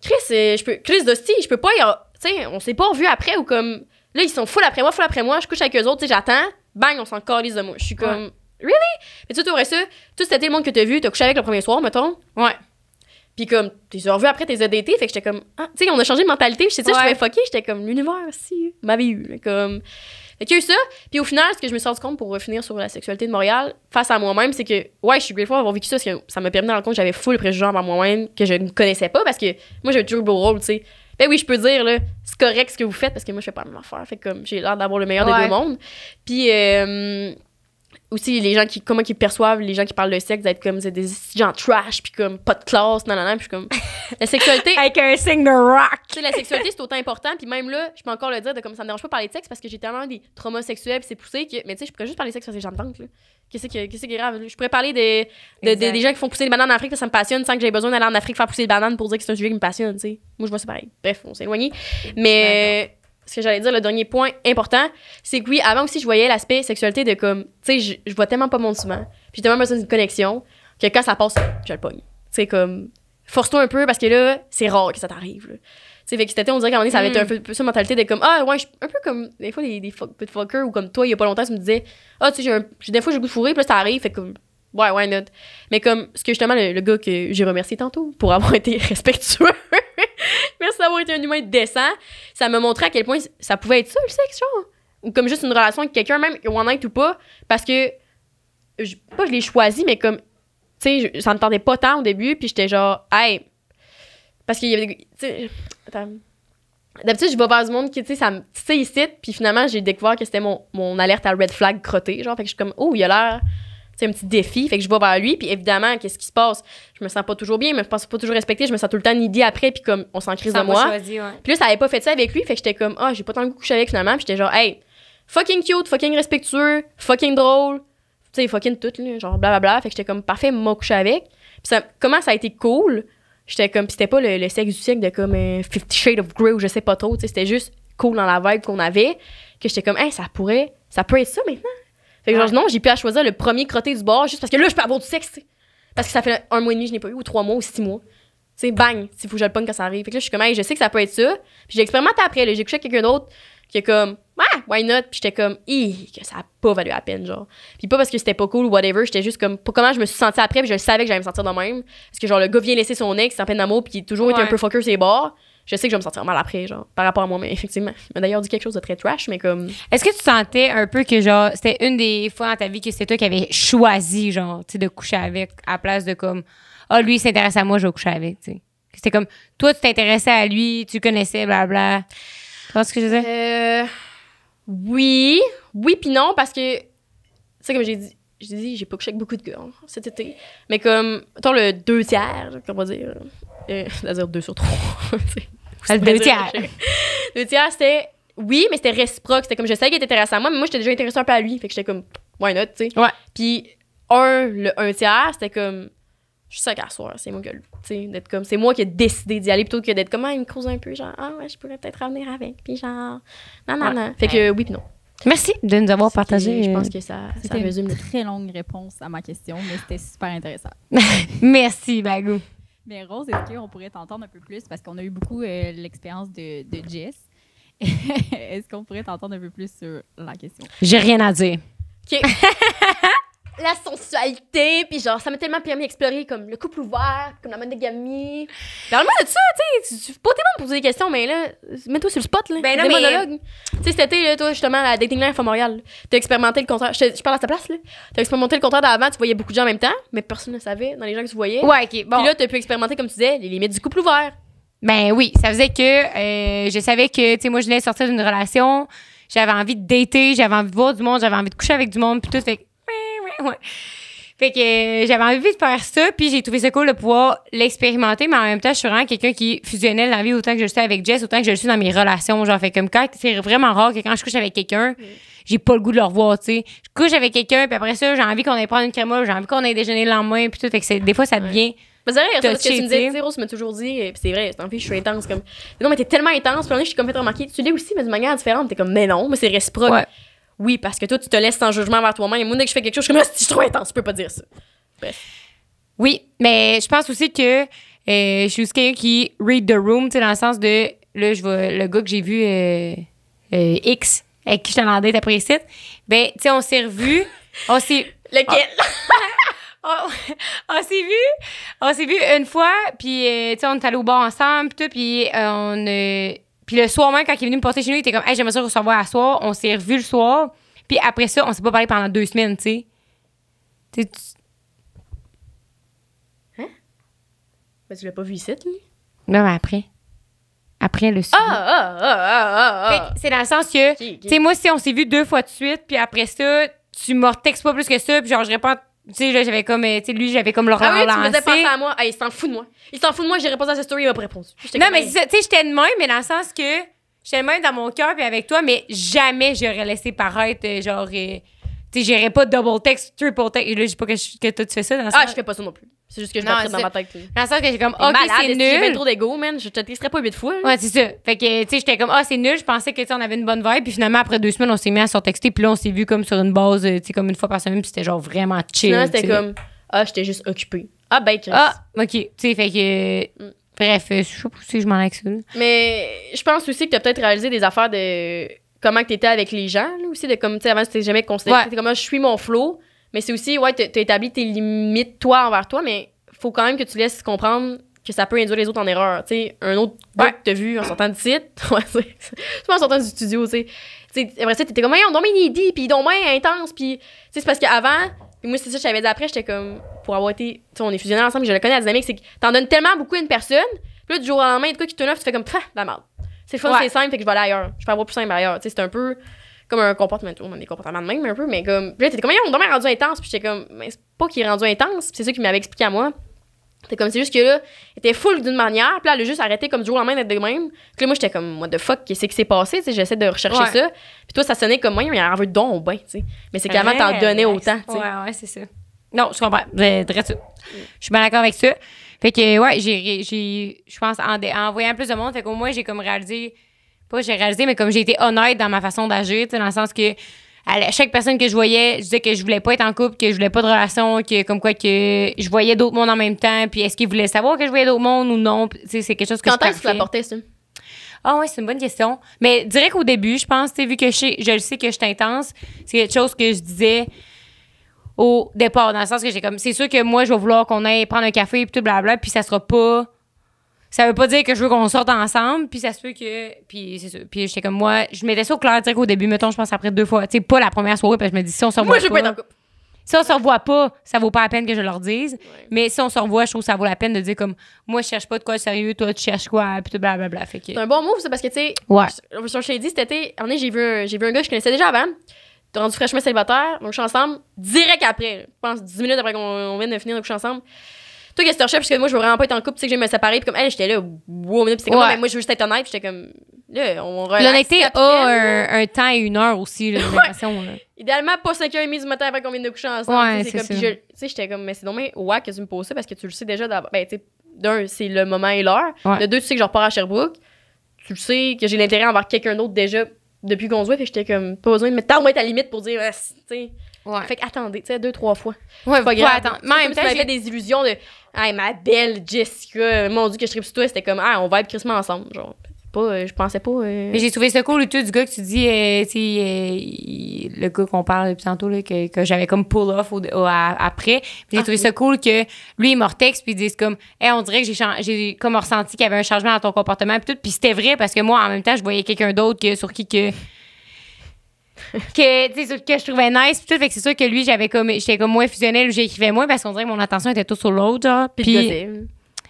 Chris, euh, je peux, Chris Dusty, je peux pas y avoir. Tu on s'est pas revu après ou comme, là, ils sont full après moi, full après moi, je couche avec eux autres, tu sais, j'attends, bang, on s'en calise de moi. Je suis comme, really? Mais tu t'aurais ça, tout c'était le monde que t'as vu, t'as couché avec le premier soir, mettons. Ouais. Puis comme, t'es revu après tes EDT, fait que j'étais comme, ah, tu sais, on a changé de mentalité, je sais, je fucké, j'étais comme, l'univers, aussi, m'avait eu, comme. Fait qu'il y a eu ça. Puis au final, ce que je me suis rendu compte pour revenir sur la sexualité de Montréal, face à moi-même, c'est que, ouais, je suis grateful d'avoir vécu ça, parce que ça m'a permis de rendre compte que j'avais full préjugé envers moi-même, que je ne connaissais pas, parce que moi, j'avais toujours beau rôle, tu sais. Ben oui, je peux dire, là, c'est correct ce que vous faites, parce que moi, je fais pas la même affaire. Fait que, comme, j'ai l'air d'avoir le meilleur de des deux mondes. Puis, euh, aussi les gens qui comment ils perçoivent les gens qui parlent de sexe d'être comme c'est des gens trash puis comme pas de classe non non non puis comme la sexualité avec un signe de rock tu la sexualité c'est autant important puis même là je peux encore le dire de comme ça me dérange pas parler de sexe parce que j'ai tellement des traumas sexuels puis c'est poussé que mais tu sais je pourrais juste parler de sexe parce que j'en tant que qu'est-ce qui qu'est-ce qui est grave je pourrais parler des, des, des gens qui font pousser des bananes en Afrique parce que ça me passionne sans que j'aie besoin d'aller en Afrique faire pousser des bananes pour dire que c'est un sujet qui me passionne tu sais moi je vois ça pareil bref on s'est mais ce que j'allais dire, le dernier point important, c'est que oui, avant aussi, je voyais l'aspect sexualité de comme, tu sais, je, vois tellement pas mon souvent, puis j'ai tellement besoin d'une connexion, que quand ça passe, je le pogne. sais, comme, force-toi un peu parce que là, c'est rare que ça t'arrive. Tu sais, fait que c'était, on dirait qu'à un moment donné, ça avait été un mm. peu, peu mentalité de comme, ah ouais, un peu comme, des fois, des, des de fuckers ou comme toi, il y a pas longtemps, tu me disais, ah, tu sais, des fois, j'ai le goût de fourrer, puis là, ça arrive, fait comme, ouais, why not? Mais comme, ce que justement, le, le gars que j'ai remercié tantôt pour avoir été respectueux. Merci d'avoir été un humain décent. Ça me montrait à quel point ça pouvait être ça, le sexe, genre. Ou comme juste une relation avec quelqu'un, même one night ou pas. Parce que, je, pas je l'ai choisi, mais comme, tu sais, ça me pas tant au début, puis j'étais genre, hey. Parce qu'il y avait des. Tu D'habitude, je vais vers du monde qui, tu sais, ça me. Tu sais, puis finalement, j'ai découvert que c'était mon, alerte à red flag crottée, genre. Fait que je suis comme, oh, il a l'air c'est un petit défi. Fait que je vais vers lui, puis évidemment, qu'est-ce qui se passe? Je me sens pas toujours bien, mais je me sens pas toujours respectée, je me sens tout le temps nidée après, puis comme on s'en crise de moi. Puis là, ça avait pas fait ça avec lui, fait que j'étais comme, ah, j'ai pas tant le goût de coucher avec finalement, j'étais genre, hey, fucking cute, fucking respectueux, fucking drôle, tu sais, fucking tout, genre blablabla. Fait que j'étais comme, parfait, m'a couché avec. Puis ça, comment ça a été cool? J'étais comme, c'était pas le, sexe du siècle de comme 50 euh, Shades of Grey ou je sais pas trop, tu sais, c'était juste cool dans la vibe qu'on avait, que j'étais comme, hey, ça pourrait, ça peut être ça maintenant. Fait que genre, ah. non, j'ai pu à choisir le premier crotté du bord juste parce que là, je peux avoir du sexe, Parce que ça fait un mois et demi, je n'ai pas eu, ou trois mois, ou six mois. c'est bang, il faut que je le pogne quand ça arrive. Fait que là, je suis comme, hey, je sais que ça peut être ça. Puis j'ai expérimenté après, j'ai couché avec quelqu'un d'autre qui est comme, ah, why not? Puis j'étais comme, hi, que ça a pas valu la peine, genre. Puis pas parce que c'était pas cool ou whatever, j'étais juste comme, comment je me suis sentie après, puis je savais que j'allais me sentir de même. Parce que genre, le gars vient laisser son ex en peine d'amour, puis il a toujours été un peu fucker les bords je sais que je vais me sentir mal après, genre, par rapport à moi, mais effectivement. Mais d'ailleurs, dit quelque chose de très trash, mais comme. Est-ce que tu sentais un peu que, genre, c'était une des fois dans ta vie que c'était toi qui avais choisi, genre, tu sais, de coucher avec, à place de comme, ah, lui, s'intéresse à moi, je vais coucher avec, tu sais. C'était comme, toi, tu t'intéressais à lui, tu connaissais, blablabla. Tu vois ce que je disais? Euh, oui. Oui, puis non, parce que, tu sais, comme j'ai dit, j'ai dit, j'ai pas couché avec beaucoup de gars hein, cet été. Mais comme, dans le deux tiers, comment dire, euh, c'est-à-dire deux sur trois. deux tiers. deux tiers, c'était oui, mais c'était réciproque. C'était comme je savais qu'il était intéressé à moi, mais moi, j'étais déjà intéressée un peu à lui. Fait que j'étais comme, why not, tu sais. Puis un, le un tiers, c'était comme, je sais ça qu'à soir, c'est mon gueule. Tu d'être comme, c'est moi qui ai décidé d'y aller plutôt que d'être comme, ah, il me cause un peu, genre, ah ouais, je pourrais peut-être revenir avec. Puis genre, non, non, non. Fait que oui, puis non. Merci de nous avoir partagé. Je pense euh, que ça, ça résume une très longue réponse à ma question, mais c'était super intéressant. Merci, Bagou. Mais Rose, est-ce qu'on pourrait t'entendre un peu plus? Parce qu'on a eu beaucoup euh, l'expérience de, de Jess. est-ce qu'on pourrait t'entendre un peu plus sur la question? J'ai rien à dire. OK. la sensualité, puis genre, ça m'a tellement permis d'explorer comme le couple ouvert, comme la monogamie. Parle-moi de ça, tu sais, pas tellement de poser des questions, mais là, mets-toi sur le spot, là. Ben là, des monologues. Tu sais, cet été, toi, justement, à Dating Life à Montréal, t'as expérimenté le contraire. Je, parle à ta place, là. T'as expérimenté le contraire d'avant, tu voyais beaucoup de gens en même temps, mais personne ne savait dans les gens que tu voyais. Ouais, ok, bon. Puis là, t'as pu expérimenter, comme tu disais, les limites du couple ouvert. Ben oui, ça faisait que euh, je savais que, tu sais, moi, je venais sortir d'une relation, j'avais envie de dater, j'avais envie de voir du monde, j'avais envie de coucher avec du monde, puis tout. Fait Fait que euh, j'avais envie de faire ça, puis j'ai trouvé ça cool de pouvoir l'expérimenter, mais en même temps, je suis vraiment quelqu'un qui fusionnait dans la vie autant que je suis avec Jess, autant que je suis dans mes relations. Genre, fait comme quand c'est vraiment rare que quand je couche avec quelqu'un, mm. j'ai pas le goût de le revoir, tu sais. Je couche avec quelqu'un, puis après ça, j'ai envie qu'on aille prendre une crème, j'ai envie qu'on aille déjeuner le lendemain, puis tout. Fait que des fois, ça devient. Mais c'est vrai, ce que tu me disais, Rose m'a toujours dit, et euh, puis c'est vrai, en fait, je suis intense. comme Non, mais t'es tellement intense, puis je suis comme fait remarquer, tu l'es aussi, mais d'une manière différente. T'es comme, mais non, mais c'est réciproque. Oui, parce que toi, tu te laisses sans jugement vers toi-même. Et moi, dès que je fais quelque chose, je suis comme, ah, je trop intense, tu peux pas dire ça. Oui, mais je pense aussi que euh, je suis quelqu'un qui read the room, tu sais, dans le sens de, là, je vois le gars que j'ai vu, euh, euh X, avec qui je t'en demandé après ici, ben, tu sais, on s'est revu on s'est. Lequel? Ah. on, s'est vu, on s'est vu une fois, puis euh, tu sais, on est allé au bar ensemble, puis on, puis le soir même, quand il est venu me porter chez nous, il était comme, hey, j'aimerais ça recevoir à soir. On s'est revus le soir. Puis après ça, on s'est pas parlé pendant deux semaines, tu sais. Tu Hein? Ben, tu l'as pas vu ici, lui? Non, mais après. Après le soir. Ah, ah, ah, ah, ah. ah. C'est dans le sens que, tu sais, moi, si on s'est vu deux fois de suite, puis après ça, tu textes pas plus que ça, puis genre, je réponds tu sais là j'avais comme euh, tu sais lui j'avais comme le ah oui, tu me faisais penser à moi Ah, il s'en fout de moi il s'en fout de moi j'ai répondu à sa story il m'a pas répondu non mais tu sais j'étais de même mais dans le sens que j'étais de même dans mon cœur puis avec toi mais jamais j'aurais laissé paraître euh, genre euh, tu sais j'irais pas double text triple text et là je pas que, que tu fais ça dans ah je fais pas ça non plus c'est juste que je m'attire dans ma tête. Dans sens que ah, j'ai comme, ok, c'est nul. J'ai trop d'ego, man. Je te testerais pas huit fois. Ouais, c'est ça. Fait que, tu sais, j'étais comme, ah, c'est nul. Je pensais que, tu on avait une bonne vibe. Puis finalement, après deux semaines, on s'est mis à texter Puis là, on s'est vu comme sur une base, euh, tu sais, comme une fois par semaine. Puis c'était genre vraiment chill. Non, c'était comme, ah, j'étais juste occupée. Ah, ben, Chris. Ah, ok. Tu sais, fait que. Mm. Bref, euh, je sais pas si je m'en excuse. Mais je pense aussi que t'as peut-être réalisé des affaires de comment que t'étais avec les gens, là, aussi. De comme, tu sais, avant, c'était jamais considéré. c'était comme, ah, je suis mon flow mais c'est aussi, ouais, t'as établi tes limites, toi, envers toi, mais faut quand même que tu laisses comprendre que ça peut induire les autres en erreur. Tu sais, un autre gars ouais. que t'as vu en sortant de site, c'est en sortant du studio, tu sais. Après ça, t'étais comme, hey, on dormait idée puis ont moins intense, puis c'est parce qu'avant, moi, c'est ça que j'avais d'après j'étais comme, pour avoir été, tu sais, on est fusionnés ensemble, je le connais, la dynamique, c'est que t'en donnes tellement beaucoup à une personne, pis là, du jour au lendemain, il y a de quoi qui te neuf, tu fais comme, la merde. C'est fun, c'est simple, fait que je vais aller ailleurs. Je peux avoir plus simple ailleurs. Tu sais, c'est un peu comme un comportement, tout des comportements de même un peu, mais comme, puis là, t'es comme, on est rendu intense, puis j'étais comme, mais c'est pas qu'il est rendu intense, c'est ça qu'il m'avait expliqué à moi. T'es comme, c'est juste que là, était full d'une manière, puis là, elle a juste arrêté comme du jour au lendemain d'être de même. Puis là, moi, j'étais comme, what the fuck, qu'est-ce qui s'est passé, tu j'essaie de rechercher ça. Puis toi, ça sonnait comme, moi, il en veut au ben, tu sais. Mais c'est qu'avant, t'en donnais autant, tu sais. Ouais, ouais, c'est ça. Non, je comprends. Je suis bien d'accord avec ça. Fait que, ouais, j'ai, je pense, en, voyant plus de monde, fait qu'au moins, j'ai comme réalisé pas j'ai réalisé, mais comme j'ai été honnête dans ma façon d'agir, dans le sens que à chaque personne que je voyais, je disais que je voulais pas être en couple, que je voulais pas de relation, que comme quoi que je voyais d'autres mondes en même temps, puis est-ce qu'ils voulaient savoir que je voyais d'autres mondes ou non, c'est quelque chose que je Quand est-ce que tu l'apportais ça ah oui, c'est une bonne question. Mais direct qu'au début, je pense, vu que je, le sais que je suis intense, c'est quelque chose que je disais au départ, dans le sens que j'ai comme, c'est sûr que moi, je vais vouloir qu'on aille prendre un café, puis tout, blabla, puis ça sera pas ça veut pas dire que je veux qu'on sorte ensemble, puis ça se peut que. Puis c'est ça. Puis j'étais comme moi, je m'étais ça au clair au début, mettons, je pense après deux fois. Tu sais, pas la première soirée, parce que je me dis si on se revoit. Moi, je pas, pas Si on se revoit pas, ça vaut pas la peine que je leur dise. Mais si on se revoit, je trouve que ça vaut la peine de dire comme moi, je cherche pas de quoi sérieux, toi, tu cherches quoi, puis blablabla. Bla, bla. Fait C'est un bon move, ça, parce que, tu sais, ouais. sur Shady cet été, j'ai vu, j'ai vu un gars que je connaissais déjà avant rendu fraîchement célibataire, donc on suis ensemble direct après. Je pense 10 minutes après qu'on vienne de finir, je suis ensemble. Toi, Gaster Chef, parce que moi, je veux vraiment pas être en couple, tu sais, que j'ai me séparer. Puis comme, elle, j'étais là, wow, mais c'est comme, moi, je veux juste être honnête. j'étais comme, là, on L'honnêteté a un, un, temps et une heure aussi, là, Idéalement, pas 5h30 du matin après qu'on vienne de coucher ensemble. c'est comme, tu sais, j'étais comme, mais c'est dommage, ouais, que tu me poses ça parce que tu le sais déjà Ben, d'un, c'est le moment et l'heure. De deux, tu sais que je repars à Sherbrooke. Tu le sais que j'ai l'intérêt avoir quelqu'un d'autre déjà depuis qu'on se voit, fait j'étais comme, pas besoin de mettre au moins ta limite pour dire, ah, tu sais. Ouais. Fait que attendez, tu sais, deux, trois fois. Ouais, pas grave. Attendre. Même, même si j'avais des illusions de hey, ma belle Jessica, mon Dieu, que je tripe sur toi, c'était comme, ah, on va être Christmas ensemble. Genre, pas, euh, je pensais pas. Euh. Mais j'ai trouvé ça cool, le du gars que tu dis, euh, euh le gars qu'on parle depuis tantôt, là, que, que j'avais comme pull off après. J'ai ah. trouvé ça cool que lui, il me retexte puis il c'est comme, eh on dirait que j'ai, j'ai comme ressenti qu'il y avait un changement dans ton comportement, puis tout. Puis c'était vrai parce que moi, en même temps, je voyais quelqu'un d'autre sur qui que que tu que je trouvais nice puis tout fait que c'est sûr que lui j'avais comme j'étais comme moins fusionnelle j'écrivais moins parce qu'on dirait que mon attention était tout sur l'autre puis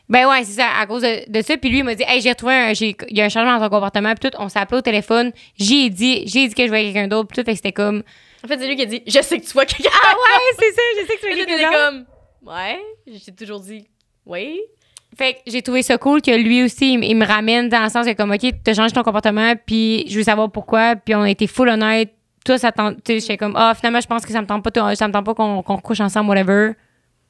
ben ouais c'est ça à cause de, ça puis lui il m'a dit hey j'ai retrouvé il y a un changement dans ton comportement puis tout on s'est appelé au téléphone j'ai dit j'ai dit que je voyais quelqu'un d'autre puis tout fait que c'était comme en fait c'est lui qui a dit je sais que tu vois quelqu'un ah ouais c'est ça je sais que tu vois quelqu'un d'autre comme ouais j'ai toujours dit oui fait que j'ai trouvé ça cool que lui aussi, il, me ramène dans le sens que comme, OK, tu changes ton comportement, puis je veux savoir pourquoi, puis on a été full honnête. Toi, ça tente, tu sais, comme, ah, oh, finalement, je pense que ça me tente pas, ça me tente pas qu'on recouche couche ensemble, whatever.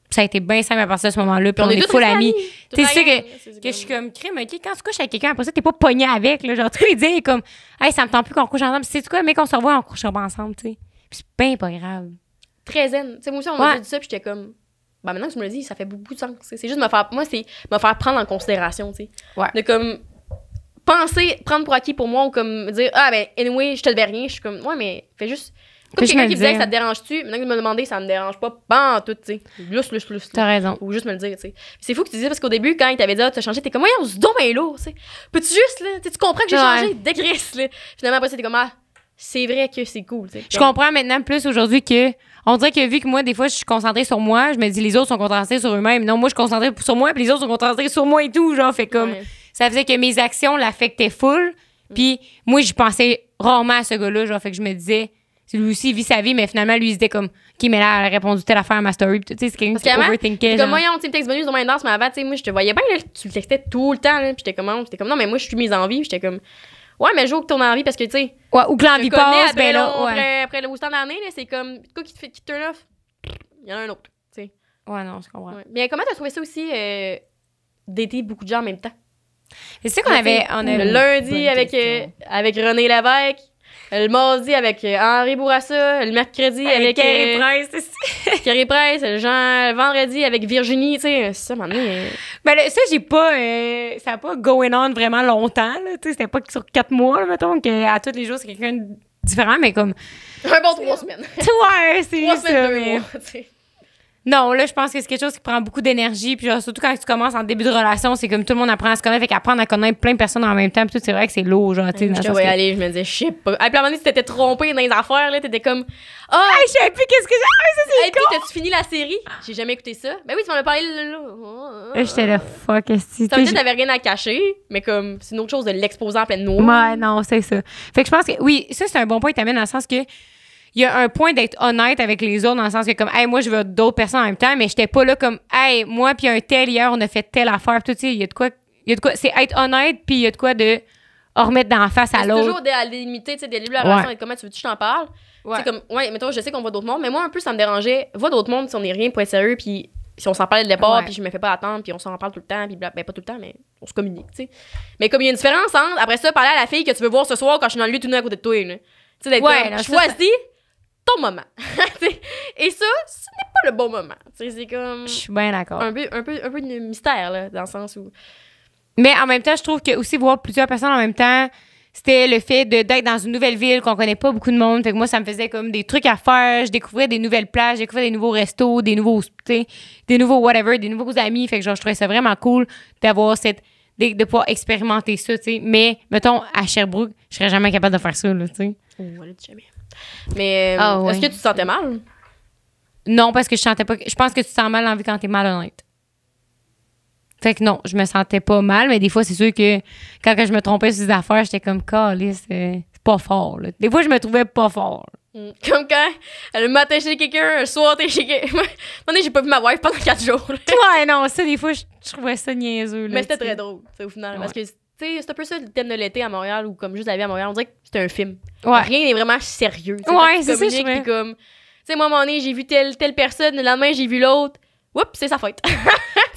ça a été bien simple à partir de ce moment-là, puis on, est, des full amis. Tu sais, que, que je suis comme, crime, OK, quand tu couches avec quelqu'un, après ça, t'es pas pogné avec, là. Genre, tu lui dire, comme, hey, ça me tente plus qu'on couche ensemble. C'est quoi, mais qu'on se revoit, on couche pas ensemble, tu sais. c'est bien pas grave. Très zen. Tu sais, moi aussi, on m'a dit ça, puis j'étais comme, bah maintenant que je me le dis, ça fait beaucoup de sens. C'est juste me faire. Moi, c'est me faire prendre en considération, tu sais. De comme penser, prendre pour acquis pour moi ou comme dire Ah, ben, anyway, je te devais rien. Je suis comme Ouais, mais fais juste. Comme quelqu'un qui disait que ça te dérange-tu, maintenant que tu me demandais, ça me dérange pas, pas en tout, tu sais. plus plus tu T'as raison. Ou juste me le dire, tu sais. C'est fou que tu disais, parce qu'au début, quand il t'avait dit, ah, as changé, t'es comme, ouais, on se lourd, tu sais. Peux-tu juste, là, tu comprends que j'ai changé, dégraisse, là. Finalement, après, c'était comme, ah, c'est vrai que c'est cool, tu sais. Je comprends maintenant plus aujourd'hui que, on dirait que vu que moi, des fois, je suis concentrée sur moi, je me dis les autres sont concentrés sur eux-mêmes. Non, moi, je suis concentrée sur moi, puis les autres sont concentrés sur moi et tout. Genre, fait comme. Ça faisait que mes actions l'affectaient full. Puis moi, je pensais rarement à ce gars-là. Genre, fait que je me disais. Lui aussi, vit sa vie, mais finalement, lui, il se disait comme, OK, mais là, elle a répondu telle affaire à ma story. Tu sais, c'est quelqu'un qui overthinkait. Comme, voyons, tu me ma danse, mais avant, tu sais, moi, je te voyais bien, tu le textais tout le temps, Puis j'étais comme, non, comme, non, mais moi, je suis mise en vie. j'étais comme, Ouais, mais joue que ton envie parce que, tu sais. Ouais, ou que l'envie passe, après, ben là. Ouais. Après, après le temps d'année, c'est comme. Quoi qui te fait qui te turn off, il y en a un autre, tu sais. Ouais, non, je comprends. Ouais. Mais comment t'as trouvé ça aussi euh, d'aider beaucoup de gens en même temps? Et c'est qu'on avait. On le lundi avec, euh, avec René Lévesque, le mardi avec euh, Henri Bourassa, le mercredi avec, avec Carrie euh, Price aussi. Carrie Price, le, genre, le vendredi avec Virginie, tu sais, ça m'a euh. Ben ça j'ai pas ça a pas going on vraiment longtemps tu sais, c'était pas sur quatre mois là, mettons que à tous les jours c'est quelqu'un de différent mais comme un bon trois semaines. ouais, c'est ça. Semaines, non, là, je pense que c'est quelque chose qui prend beaucoup d'énergie. Puis surtout quand tu commences en début de relation, c'est comme tout le monde apprend à se connaître. Fait qu'apprendre à connaître plein de personnes en même temps. Puis c'est vrai que c'est lourd. Genre, tu sais, Je voyais aller, je me disais, je sais pas. puis à un moment donné, tu t'étais trompé dans les affaires, là. T'étais comme, ah! Oh, je sais plus qu'est-ce que j'ai. Ah, ça, c'est Et puis, t'as-tu fini la série? J'ai jamais écouté ça. Ben oui, tu m'en as parlé là. Oh, J'étais là, fuck, est ce que tu t'avais rien à cacher, mais comme, c'est une autre chose de l'exposer en pleine noire. Ouais, non, c'est ça. Fait que je pense que, oui, ça, c'est un bon point Il t'amène dans le sens que il y a un point d'être honnête avec les autres dans le sens que comme hey moi je veux d'autres personnes en même temps mais j'étais pas là comme hey moi puis un tel hier on a fait telle affaire tout il y a de quoi il y a de quoi c'est être honnête puis il y a de quoi de remettre dans face à l'autre. C'est toujours à limiter, tu sais, de la relation et comment tu veux que je t'en parle. Ouais. comme, ouais, mettons, je sais qu'on voit d'autres mondes, mais moi, un peu, ça me dérangeait. Voit d'autres mondes si on est rien pour être sérieux, puis si on s'en parle de départ, puis je me fais pas attendre, puis on s'en parle tout le temps, puis ben, pas tout le temps, mais on se communique, tu sais. Mais comme il y a une différence entre, après ça, parler à la fille que tu veux voir ce soir quand je suis dans le lit tout nu à côté de toi, Tu sais, d'être ton moment. et ça, ce n'est pas le bon moment. C'est comme. Je suis bien d'accord. Un peu, un, peu, de mystère, là, dans le sens où. Mais en même temps, je trouve que aussi voir plusieurs personnes en même temps, c'était le fait d'être dans une nouvelle ville qu'on connaît pas beaucoup de monde. Fait que moi, ça me faisait comme des trucs à faire. Je découvrais des nouvelles plages, je découvrais des nouveaux restos, des nouveaux, des nouveaux whatever, des nouveaux amis. Fait que genre, je trouvais ça vraiment cool d'avoir cette. De, pouvoir expérimenter ça, tu sais. Mais, mettons, à Sherbrooke, je serais jamais capable de faire ça, là, tu sais. Oh, jamais. Mais euh, ah est-ce que tu te sentais mal? Non, parce que je sentais pas. Je pense que tu te sens mal en vie quand t'es malhonnête. Fait que non, je me sentais pas mal, mais des fois, c'est sûr que quand je me trompais sur des affaires, j'étais comme, euh, c'est pas fort. Des fois, je me trouvais pas fort. Mm. Comme quand euh, le matin chez quelqu'un, le soir, t'es chez quelqu'un. j'ai pas vu ma wife pendant quatre jours. ouais, non, ça, des fois, je, trouvais ça niaiseux. mais c'était très drôle, au final, parce que c'est un peu ça le thème de l'été à Montréal ou comme juste la vie à Montréal. On dirait que c'est un film. Rien n'est vraiment sérieux. ouais, c'est comme, tu sais, moi, à un j'ai vu telle, telle personne, le main, j'ai vu l'autre. Oups, c'est sa fête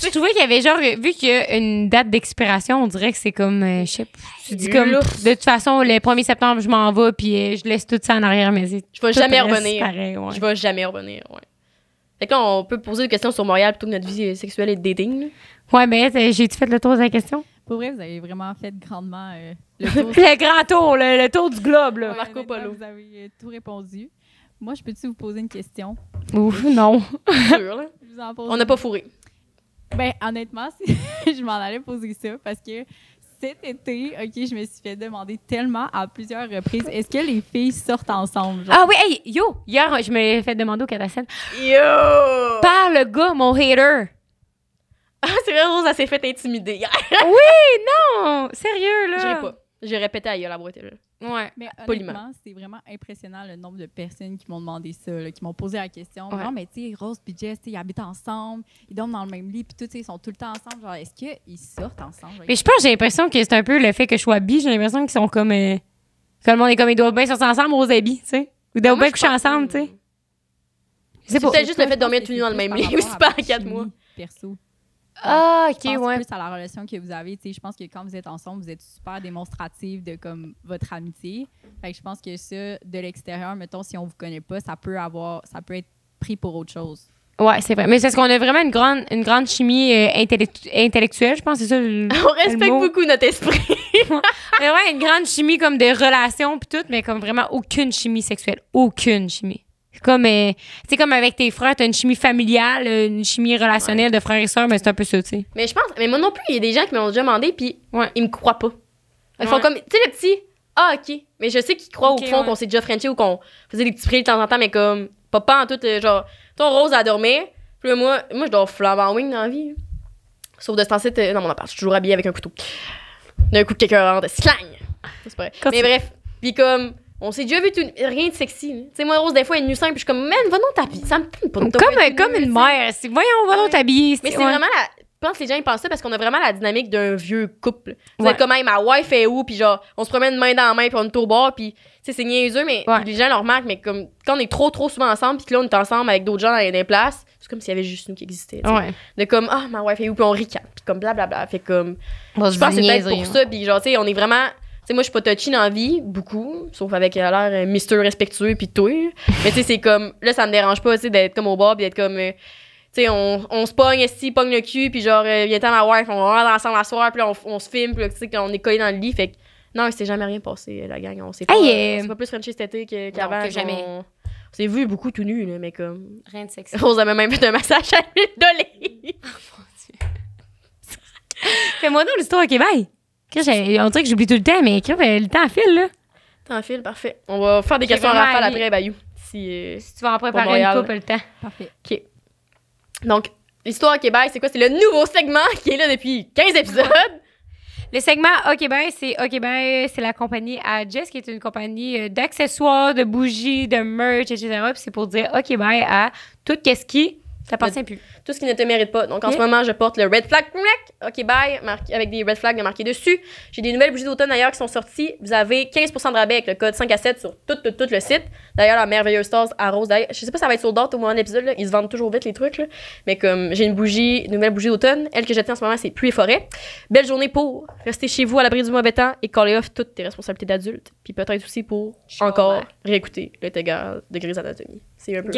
je trouvais qu'il y avait genre, vu qu'il y a une date d'expiration, on dirait que c'est comme, euh, je sais dis comme, de toute façon, le 1er septembre, je m'en vais, puis euh, je laisse tout ça en arrière, mais Je vais jamais revenir. Je ne Je vais jamais revenir, Fait on peut poser des questions sur Montréal plutôt que notre vie euh, sexuelle et de Ouais, mais ben, j'ai-tu fait le tour de la question? Pour vrai, vous avez vraiment fait grandement euh, le, grand tour, le, tour du globe, Marco Polo. Vous avez euh, tout répondu. Moi, je peux-tu vous poser une question? Ouf, non. On n'a pas fourré. Ben, honnêtement, je m'en allais poser ça parce que cet été, OK, je me suis fait demander tellement à plusieurs reprises est-ce que les filles sortent ensemble? Ah oui, yo! Hier, je me l'ai fait demander au catacène. Yo! Par le gars, mon hater. Ah, c'est vrai, Rose, elle s'est fait intimider oui, non! Sérieux, là! dirais pas. J'ai répété ailleurs la boîte, là. Ouais, mais poliment. c'est vraiment impressionnant le nombre de personnes qui m'ont demandé ça, qui m'ont posé la question. Non, mais tu sais, Rose et Jess, ils habitent ensemble, ils dorment dans le même lit, puis tout, ils sont tout le temps ensemble. Genre, est-ce qu'ils sortent ensemble? Mais je pense, j'ai l'impression que c'est un peu le fait que je sois bi, j'ai l'impression qu'ils sont comme. Euh, le monde est comme, ils doivent bien sortir ensemble, Rose et bi, tu sais. Ou doivent ah, bien coucher ensemble, tu sais. C'est peut-être juste le fait de dormir tout dans le même lit aussi en quatre mois. Perso. Ah, ok, je pense ouais. plus à la relation que vous avez. Je pense que quand vous êtes ensemble, vous êtes super démonstrative de comme votre amitié. je pense que ça, de l'extérieur, mettons, si on vous connaît pas, ça peut avoir, ça peut être pris pour autre chose. Ouais, c'est vrai. Mais c'est ce qu'on a vraiment une grande, une grande chimie euh, intellectuelle, je pense, c'est ça. on respecte beaucoup notre esprit. mais ouais, une grande chimie comme des relations puis tout, mais comme vraiment aucune chimie sexuelle, aucune chimie. Comme, euh, comme avec tes frères, t'as une chimie familiale, euh, une chimie relationnelle de frères et sœurs, mais c'est un peu ça, tu sais. Mais je pense, mais moi non plus, il y a des gens qui m'ont déjà demandé, puis ils me croient pas. Ils font comme, tu sais, le petit, ah, ok. Mais je sais qu'ils croient au fond qu'on s'est déjà frenché ou qu'on faisait des petits prix de temps en temps, mais comme, pas, pas en tout, euh, genre, ton rose à dormir. Puis moi, moi, je dors flambant wing dans la vie. Sauf de ce temps-ci, dans mon appart, je suis toujours habillée avec un couteau. D'un coup, quelqu'un rentre, slang! C'est pas vrai. mais bref, puis comme, on s'est déjà vu tout, rien de sexy. Hein. Tu sais, moi, Rose, des fois, elle est nue simple. Je suis comme, man, va ta t'habiller. Ça me pas de Comme, euh, comme, comme une mère. Voyons, va donc t'habiller. Mais c'est vraiment la. Je pense que les gens ils pensent ça parce qu'on a vraiment la dynamique d'un vieux couple. Vous êtes comme, ma wife est où? Puis genre, on se promène main dans la main, puis on est au bord, puis c'est c'est niaiseux, mais les gens le remarquent. Mais comme, quand on est trop, trop souvent ensemble, puis que là, on est ensemble avec d'autres gens dans les places, c'est comme s'il y avait juste nous qui existait. De comme, ah, ma wife est où? Puis on ricane. puis comme, blablabla. Bla, bla. Fait comme, je pense que c'est peut-être pour hein. ça, puis genre, tu sais, on est vraiment sais, moi, je suis pas touchy dans la vie, beaucoup, sauf avec l'air euh, Mister respectueux puis tout. Mais tu sais, c'est comme, là, ça me dérange pas, tu sais, d'être comme au bar puis d'être comme, euh, tu sais, on, on se pogne, si, pogne le cul puis genre, euh, viens-t'en ma wife, on rentre ensemble à soir, puis on, on se filme puis tu sais, on est collés dans le lit. Fait que, non, il s'est jamais rien passé, euh, la gang. On s'est euh. pas, plus Frenchy » cet été que, qu'avant. que jamais. On, s'est vu beaucoup tout nu, là, mais comme. Rien de sexy. on avait même fait un massage à l'huile d'olive. oh mon dieu. Fais-moi donc l'histoire, ok, bye! On dirait que j'oublie tout le temps, mais le temps file, là. Temps file, parfait. On va faire des questions à rafale après, Bayou. Si, euh, si tu vas en préparer une couple, le temps. Parfait. OK. Donc, l'histoire au Québec, c'est quoi? C'est le nouveau segment qui est là depuis 15 épisodes. Le segment OK ben c'est OK c'est la compagnie à Jess qui est une compagnie euh, d'accessoires, de bougies, de merch, etc. Puis c'est pour dire OK ben à tout qu'est-ce qui t'appartient plus tout ce qui ne te mérite pas. Donc, en ce moment, je porte le red flag. OK, bye. avec des red flags marqués dessus. J'ai des nouvelles bougies d'automne d'ailleurs qui sont sorties. Vous avez 15 de rabais avec le code 5 à 7 sur tout, tout, le site. D'ailleurs, la merveilleuse stars à Je sais pas si ça va être sur d'autres au moment de l'épisode. Ils se vendent toujours vite les trucs. Mais comme j'ai une bougie, nouvelle bougie d'automne, elle que j'attends en ce moment, c'est Pluie et Forêt. Belle journée pour rester chez vous à l'abri du mauvais temps et caller off toutes tes responsabilités d'adulte. Puis peut-être aussi pour encore réécouter le Tégard de grise Anatomy. C'est un peu.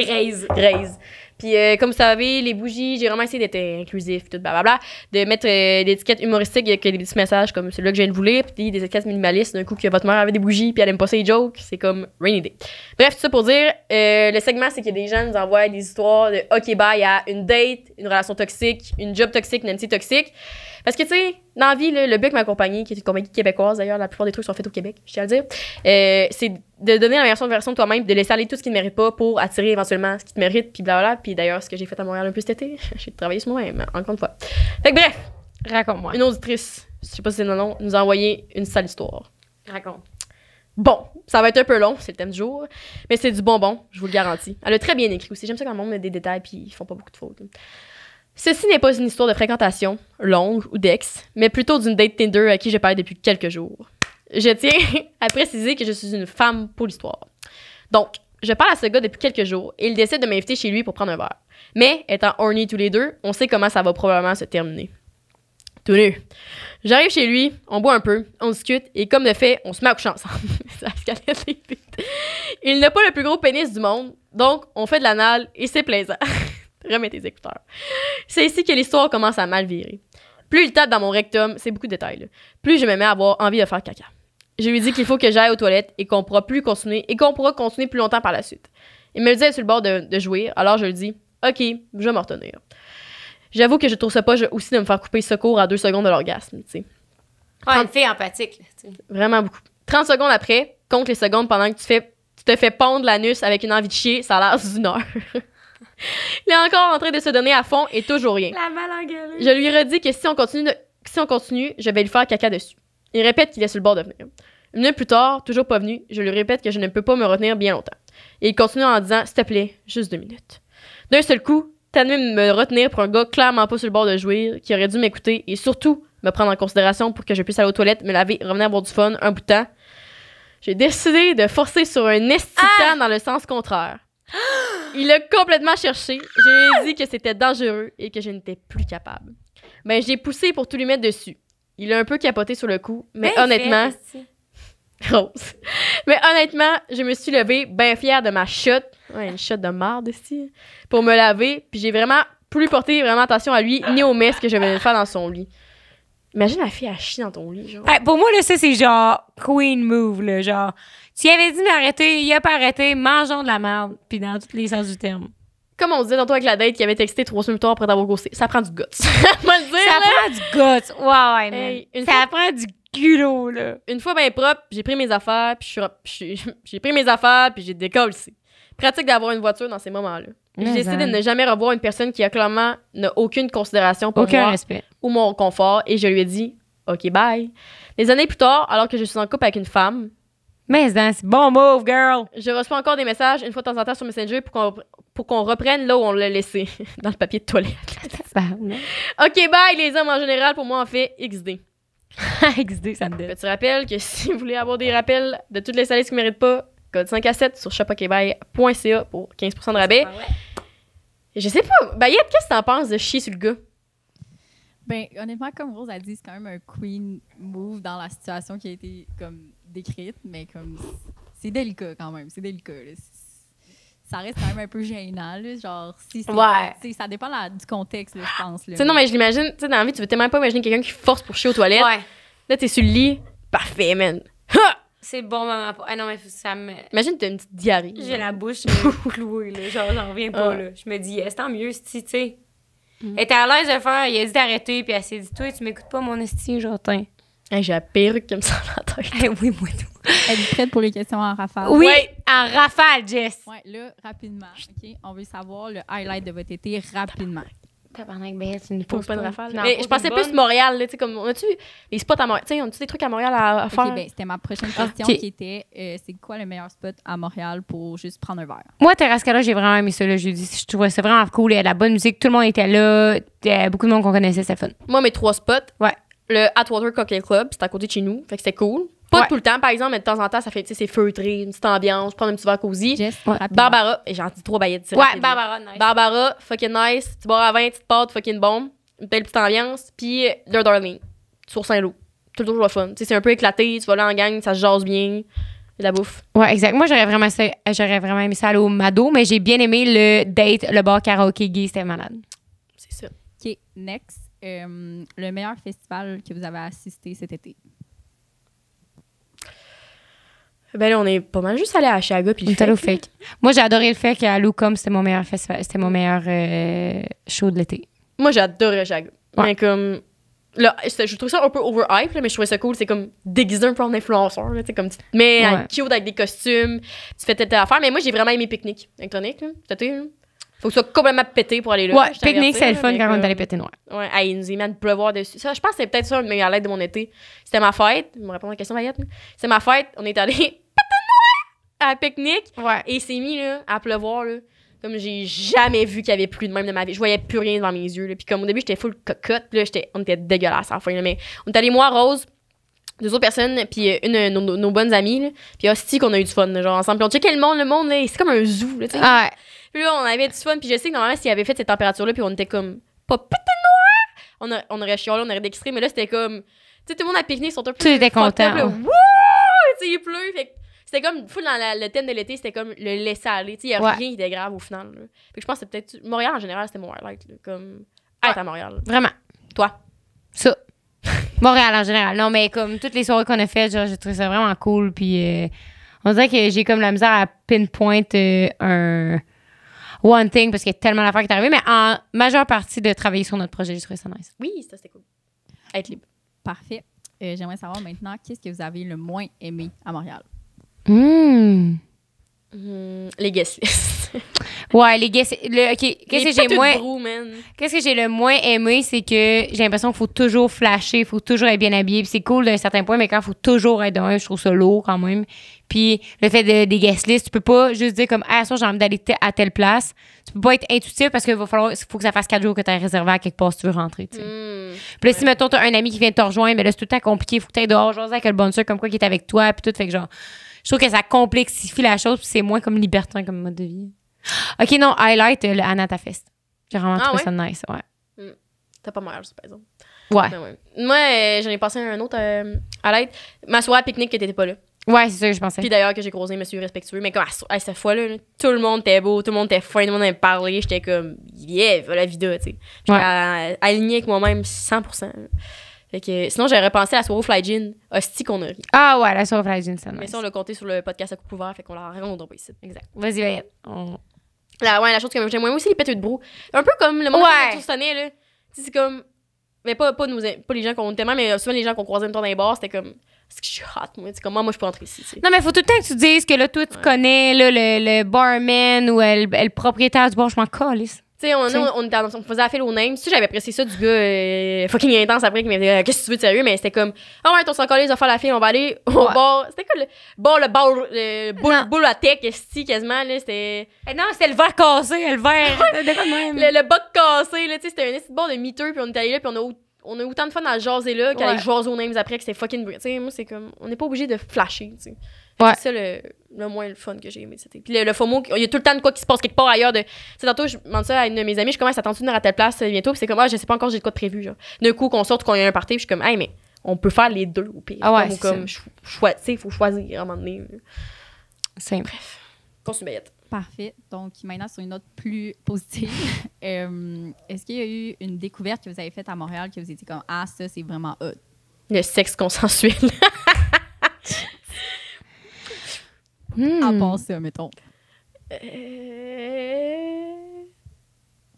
Puis euh, comme vous savez, les bougies j'ai vraiment essayé d'être inclusif, tout bla de mettre euh, des étiquettes humoristiques avec euh, des petits messages comme celui-là que je viens de vous puis des étiquettes minimalistes, d'un coup que votre mère avait des bougies, puis elle aime pas ses jokes, c'est comme rainy day. Bref, tout ça pour dire, euh, le segment, c'est que des gens nous envoient des histoires de OK bye à une date, une relation toxique, une job toxique, une amitié toxique. Parce que, tu sais, dans la vie, le but de ma compagnie, qui est une compagnie québécoise d'ailleurs, la plupart des trucs sont faits au Québec, je tiens à le dire, euh, c'est de donner la version de toi-même, de laisser aller tout ce qui ne mérite pas pour attirer éventuellement ce qui te mérite, puis blablabla. Puis d'ailleurs, ce que j'ai fait à Montréal un peu cet été, j'ai travaillé sur moi-même, encore une fois. Fait que bref, raconte-moi. Une auditrice, je sais pas si c'est non, nom, nous a envoyé une sale histoire. Raconte. Bon, ça va être un peu long, c'est le thème du jour, mais c'est du bonbon, je vous le garantis. Elle a très bien écrit aussi. J'aime ça quand le monde met des détails puis ils font pas beaucoup de fautes. Ceci n'est pas une histoire de fréquentation, longue ou d'ex, mais plutôt d'une date Tinder à qui je parle depuis quelques jours. Je tiens à préciser que je suis une femme pour l'histoire. Donc, je parle à ce gars depuis quelques jours et il décide de m'inviter chez lui pour prendre un verre. Mais, étant horny tous les deux, on sait comment ça va probablement se terminer. Tout nu. J'arrive chez lui, on boit un peu, on discute et comme de fait, on se met à coucher ensemble. Il n'a pas le plus gros pénis du monde, donc on fait de l'anal et c'est plaisant. remets tes écouteurs. C'est ici que l'histoire commence à mal virer. Plus il tape dans mon rectum, c'est beaucoup de détails, plus je me mets à avoir envie de faire caca. Je lui dis qu'il faut que j'aille aux toilettes et qu'on pourra plus continuer et qu'on pourra continuer plus longtemps par la suite. Il me le dit sur le bord de, jouer, alors je lui dis OK, je vais m'en retenir. J'avoue que je trouve ça pas aussi de me faire couper secours à deux secondes de l'orgasme, tu une fille empathique. Vraiment beaucoup. 30 secondes après, compte les secondes pendant que tu, fais, tu te fais pondre l'anus avec une envie de chier, ça a l'air heure. Il est encore en train de se donner à fond et toujours rien. La balle Je lui redis que si on continue, si on continue, je vais lui faire caca dessus. Il répète qu'il est sur le bord de venir. Une minute plus tard, toujours pas venu, je lui répète que je ne peux pas me retenir bien longtemps. Et il continue en disant S'il te plaît, juste deux minutes. D'un seul coup, de me retenir pour un gars clairement pas sur le bord de jouir, qui aurait dû m'écouter et surtout me prendre en considération pour que je puisse aller aux toilettes, me laver, revenir avoir du fun un bout de temps. J'ai décidé de forcer sur un estitan ah! dans le sens contraire. Il a complètement cherché. J'ai dit que c'était dangereux et que je n'étais plus capable. Ben, j'ai poussé pour tout lui mettre dessus. Il a un peu capoté sur le coup, mais ben, honnêtement. Rose. Mais honnêtement, je me suis levée bien fière de ma shot. Ouais, une shot de marde ici. Pour me laver, puis j'ai vraiment plus porté vraiment attention à lui, ni au mess que je venais faire dans son lit. Imagine la fille à chier dans ton lit, genre. pour moi, le ça, c'est genre queen move, là, genre. S'il avait dit d'arrêter, il a pas arrêté. Mangeons de la merde. Puis dans tous les sens du terme. Comme on disait tantôt avec la date qui avait texté trois semaines plus tard après d'avoir gossé. Ça prend du guts. Ça prend du guts. wow, ouais, Ça prend du culot, là. Une fois bien propre, j'ai pris mes affaires, puis j'ai pris mes affaires, puis j'ai décollé Pratique d'avoir une voiture dans ces moments-là. J'ai décidé hein. de ne jamais revoir une personne qui a clairement n'a aucune considération pour Aucun respect. ou mon confort et je lui ai dit OK bye. Des années plus tard, alors que je suis en couple avec une femme, mais c'est hein, c'est bon move, girl! Je reçois encore des messages une fois de temps en temps sur Messenger pour qu'on pour qu'on reprenne là où on l'a laissé, dans le papier de toilette. Hein. ok, bye les hommes en général, pour moi, on fait XD. XD, ça me dérange. Petit rappelles que si vous voulez avoir des rappels de toutes les salades qui ne méritent pas, code 5 à 7 sur shopokbye.ca pour 15% de rabais. Je sais pas. Bayette, qu'est-ce que t'en penses de chier sur le gars? Ben, honnêtement, comme Rose a dit, c'est quand même un queen move dans la situation qui a été comme décrite, mais comme c'est délicat quand même, c'est délicat. Ça reste quand même un peu gênant, genre si ça dépend du contexte, je pense. Tu non mais je l'imagine, tu sais dans la vie tu veux tellement pas imaginer quelqu'un qui force pour chier aux toilettes. Ouais. Là t'es sur le lit, parfait man. C'est bon maman. Ah non, mais ça me. Imagine, t'as une petite diarrhée. J'ai la bouche clouée, là. Genre, j'en reviens pas, là. Je me dis, eh, est-ce tant mieux si, tu sais. Mm. Elle était à l'aise de faire, il a dit d'arrêter, puis elle s'est dit, toi, tu m'écoutes pas, mon esti, j'entends. J'ai la perruque comme me dans tête. Eh oui, moi êtes prête pour les questions en rafale? Oui, en rafale, Jess. Ouais, là, rapidement. On veut savoir le highlight de votre été rapidement. Tabarnak, ben, tu une pas de rafale. Mais je pensais plus Montréal, comme, on a-tu les spots à Montréal? Tu sais, on a des trucs à Montréal à, faire? OK, ben, c'était ma prochaine ah, question qui était euh, c'est quoi le meilleur spot à Montréal pour juste prendre un verre? Moi, Terrascala, j'ai vraiment aimé ça, le Je trouvais vraiment cool. Il y a de la bonne musique. Tout le monde était là. Il y beaucoup de monde qu'on connaissait, c'est fun. Moi, mes trois spots. Ouais le Atwater Cocktail Club, c'est à côté de chez nous, fait que c'était cool. Pas tout le temps, par exemple, mais de temps en temps, ça fait, tu sais, c'est feutré, une petite ambiance, prendre un petit verre cosy. Barbara, et j'en dis trois baillettes. Ouais, Barbara, nice. Barbara, fucking nice. Tu bois à 20, petite pâte, fucking bombe. Une belle petite ambiance. Puis The Darling, sur saint loup Toujours le fun. Tu sais, c'est un peu éclaté, tu vas là en gang, ça se jase bien. De la bouffe. Ouais, exactement. Moi, j'aurais vraiment, j'aurais vraiment aimé ça aller au Mado, mais j'ai bien aimé le date, le bar karaoké gay, c'était malade. C'est ça. OK, next. Euh, le meilleur festival que vous avez assisté cet été? Ben là, on est pas mal juste allé à Chicago puis le fake. fake. Moi, j'ai adoré le fake à Loucom, c'était mon meilleur festival, c'était mon meilleur euh, show de l'été. Moi, j'adorais adoré Chicago. Mais comme là, je trouve ça un peu overhype, mais je trouvais ça cool. C'est comme déguiser un peu en influenceur. mais comme tu avec des costumes, tu fais tes affaires, Mais moi, j'ai vraiment aimé pique-nique, électronique. Là, faut que tu sois complètement pété pour aller là. Ouais, pique-nique, c'est le fun quand on est allé péter noir. Ouais, nous Inzima, à pleuvoir dessus. Ça, je pense que c'est peut-être ça le meilleur lettre de mon été. C'était ma fête. Je me réponds à la question, Mayotte. C'était ma fête. On est allé péter noir à pique-nique. Ouais. Et il s'est mis, là, à pleuvoir, là. Comme j'ai jamais vu qu'il y avait plus de même de ma vie. Je voyais plus rien devant mes yeux, là. Puis comme au début, j'étais full cocotte. là, j'étais, on était dégueulasse à la fin, Mais on est allé, moi, Rose, deux autres personnes, puis euh, une de nos, bonnes amies, puis aussi, qu'on a eu du fun, genre ensemble. on checkait quel monde, le monde, c'est comme un zoo. Là, ouais. Puis là, on avait du fun. Puis je sais que normalement, s'il avait fait cette température-là, puis on était comme pas putain noir, on, a, on aurait chialé, on aurait décrié. Mais là, c'était comme. Tu sais, tout le monde à pique-nique sont un peu. Tu content. Wouh! Tu sais, il pleut. c'était comme fou dans le thème de l'été, c'était comme le laisser aller. Tu sais, il n'y a rien qui était grave au final. je pense que c'était peut-être. Montréal en général, c'était mon highlight. Là, comme. être à Montréal. Vraiment. Toi. Ça. Montréal en général. Non, mais comme toutes les soirées qu'on a faites, genre, j'ai trouvé ça vraiment cool. Puis euh, on dirait que j'ai comme la misère à pinpoint euh, un one thing parce qu'il y a tellement d'affaires qui est arrivée, mais en majeure partie de travailler sur notre projet, j'ai trouvé ça nice. Oui, ça c'était cool. Être libre. Parfait. Euh, j'aimerais savoir maintenant qu'est-ce que vous avez le moins aimé à Montréal? Hmm. Mm, les guest lists. ouais, les guest le, ok Qu'est-ce que j'ai moins. Qu'est-ce que j'ai le moins aimé, c'est que j'ai l'impression qu'il faut toujours flasher, il faut toujours être bien habillé. c'est cool d'un certain point, mais quand il faut toujours être dans je trouve ça lourd quand même. Puis le fait des guest lists, tu peux pas juste dire comme, ah, ça, j'ai envie d'aller à telle place. Tu peux pas être intuitif parce qu'il va falloir, faut que ça fasse quatre jours que tu as réservé à quelque part si tu veux rentrer, mm, puis là, si, mettons, t'as un ami qui vient te rejoindre, mais là, c'est tout le temps compliqué. Faut que t'ailles dehors, genre, avec le bonheur comme quoi, qui est avec toi, puis tout. Fait que genre, je trouve que ça complexifie la chose, puis c'est moins comme libertin comme mode de vie. OK, non, highlight, euh, le ta Fest. J'ai vraiment ah trouvé ça nice, ouais. Mm. T'as pas mal, ça, par exemple. Ouais. Ben Moi, euh, j'en ai passé un autre à euh, highlight. Ma soirée à pique-nique, que t'étais pas là. Ouais, c'est ça que je pensais. Puis d'ailleurs, que j'ai croisé monsieur respectueux. Mais comme à, cette fois-là, tout le monde était beau, tout le monde était fin, tout le monde avait parler. J'étais comme, yeah, la vida, tu sais. J'étais alignée avec moi-même 100%. Fait que, sinon, j'aurais pensé à la soirée Fly Gin. Hostie qu'on a Ah ouais, la soirée Fly Gin, ça Mais si on l'a compté sur le podcast à coup couvert fait qu'on la rendu pas ici. Exact. Vas-y, va y Là, ouais, la chose que j'aime moins aussi, les pétudes de brou. Un peu comme le monde toute qui année, là. c'est comme. Mais pas, pas, nous, pas les gens qu'on tellement, mais souvent les gens qu'on croisait même temps dans les bars, c'était comme. Parce que je suis hot, moi? C'est comme moi, je peux entrer ici. Non, mais faut tout le temps que tu dises que là, toi, tu connais là, le, barman ou le, propriétaire du bar, je m'en tu sais, on, on, faisait la file au name. Tu sais, j'avais apprécié ça du gars euh, fucking intense après qui m'a dit euh, Qu'est-ce que tu veux de sérieux? Mais c'était comme Ah ouais, on s'en collé, on va faire la file, on va aller au ouais. C'était quoi le bord, le bord, le boule, à tech, quasiment, là? C'était. Eh non, c'était le verre cassé, le verre. Ah le, le cassé, là, tu sais, c'était un petit bord de miteux, puis on est allé là, puis on a on a autant de fun à jaser là qu'à jaser au names après que c'était fucking. Tu sais, moi, c'est comme. On n'est pas obligé de flasher, tu sais. C'est le, le, moins le fun que j'ai aimé. Puis le, FOMO faux il y a tout le temps de quoi qui se passe quelque part ailleurs. De... T'sais, tantôt, je demande ça à une de mes amies, je commence à ah, attendre une heure à telle place euh, bientôt, puis c'est comme, ah, je sais pas encore, j'ai de quoi de prévu. Genre. D'un coup, qu'on sorte, qu'on a un party, puis je suis comme, hey, mais on peut faire les deux au pire. Ah tu comme, il faut choisir à un moment donné. C'est bref. Consumer Parfait. Donc, maintenant, sur une note plus positive, euh, est-ce qu'il y a eu une découverte que vous avez faite à Montréal que vous étiez comme Ah, ça, c'est vraiment hot? Le sexe consensuel. Hmm. À part ça, mettons. Euh.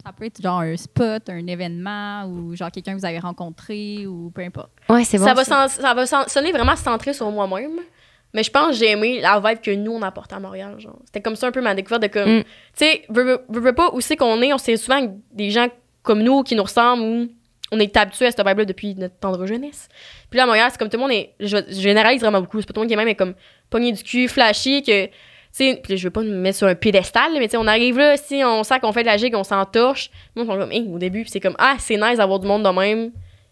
Ça peut être genre un spot, un événement ou genre quelqu'un que vous avez rencontré ou peu importe. Ouais, c'est bon. Ça, ça. Va, ça va sonner vraiment centré sur moi-même. Mais je pense que j'ai aimé la vibe que nous, on apporte à Montréal. C'était comme ça un peu ma découverte de comme. Hmm. Tu sais, veux, pas où c'est qu'on est, on sait souvent des gens comme nous qui nous ressemblent ou on est habitué à cette vibe-là depuis notre tendre jeunesse. Puis là, à Montréal, c'est comme tout le monde est. Je, généralise vraiment beaucoup. C'est pas tout le monde qui est même, comme pogné du cul, flashy, que. T'sais, pis je veux pas me mettre sur un piédestal, mais tu sais, on arrive là, si on sent qu'on fait de la gigue, on s'entorche. Moi, on comme, hey, au début, c'est comme, ah, c'est nice d'avoir du monde de même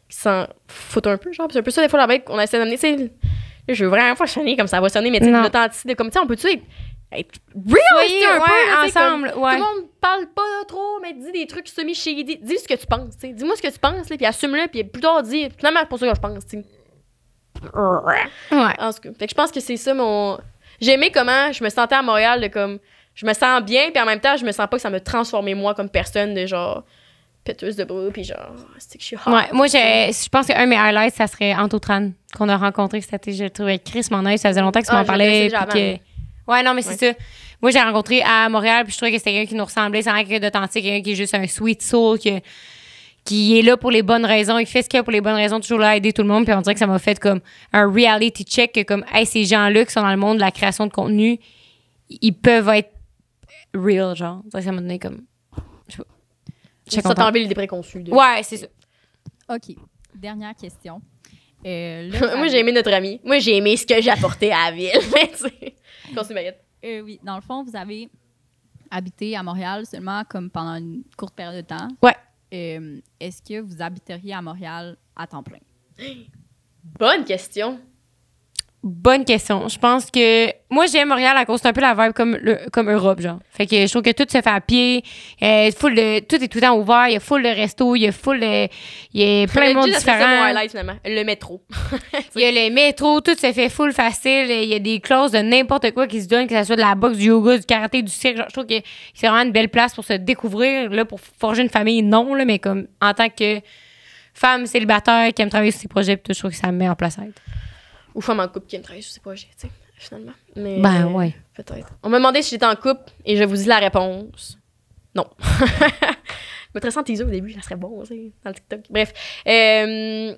qui s'en foutent un peu, genre. c'est un peu ça, des fois, la mec, qu'on essaie d'amener, tu sais. Je veux vraiment pas sonner comme ça va sonner, mais tu sais, l'authenticité, comme, tu sais, on peut-tu être réaliste un peu. ensemble. ouais. Tout le monde parle pas trop, mais dis des trucs semi-shady. Dis ce que tu penses. Dis-moi ce que tu penses, puis assume-le, puis plus tard, dis finalement, c'est pour ça que je pense. Ouais. En tout cas, je pense que c'est ça mon. J'aimais comment je me sentais à Montréal, de comme. Je me sens bien, puis en même temps, je me sens pas que ça me transformait moi comme personne, de genre de brou, puis genre, ah, c'est que je suis hot. Ouais, moi, je, je pense qu'un de mes highlights, ça serait Antotran, qu'on a rencontré cet été. Je le trouvais Chris, mon œil, ça faisait longtemps que tu ah, m'en parlais. Puis Ouais, non, mais c'est ça. Moi, j'ai rencontré à Montréal, puis je trouvais que c'était quelqu'un qui nous ressemblait. C'est quelqu'un d'authentique, quelqu'un qui est juste un sweet soul, qui, est là pour les bonnes raisons, il fait ce qu'il y a pour les bonnes raisons, toujours là à aider tout le monde. Puis on dirait que ça m'a fait comme un reality check, que comme, hey, ces gens-là qui sont dans le monde de la création de contenu, ils peuvent être real, genre. Ça m'a donné comme. Je sais pas. Ça les préconçus. Ouais, c'est ça. OK. Dernière question. Euh, Moi, j'ai aimé notre ami. Moi, j'ai aimé ce que j'apportais à la ville. euh, oui, dans le fond, vous avez habité à Montréal seulement comme pendant une courte période de temps. Ouais. Euh, est-ce que vous habiteriez à Montréal à temps plein? Bonne question. Bonne question. Je pense que moi j'aime Montréal à cause c'est un peu la vibe comme le, comme Europe genre. Fait que je trouve que tout se fait à pied, euh, de, tout est tout le temps ouvert, il y a full de resto, il y a full de il y a plein de monde différent. le métro. il y a le métro, tout se fait full facile, il y a des classes de n'importe quoi qui se donnent que ce soit de la boxe, du yoga, du karaté, du cirque, je trouve que c'est vraiment une belle place pour se découvrir là pour forger une famille non mais comme en tant que femme célibataire qui aime travailler sur ses projets, je trouve que ça me met en place ou femme en couple qui aime travailler sur ses projets, tu sais, finalement. Mais, ben, euh, oui. Peut-être. On m'a demandé si j'étais en couple et je vous dis la réponse. Non. je me sans teaser au début, ça serait bon, aussi, dans le TikTok. Bref. Euh,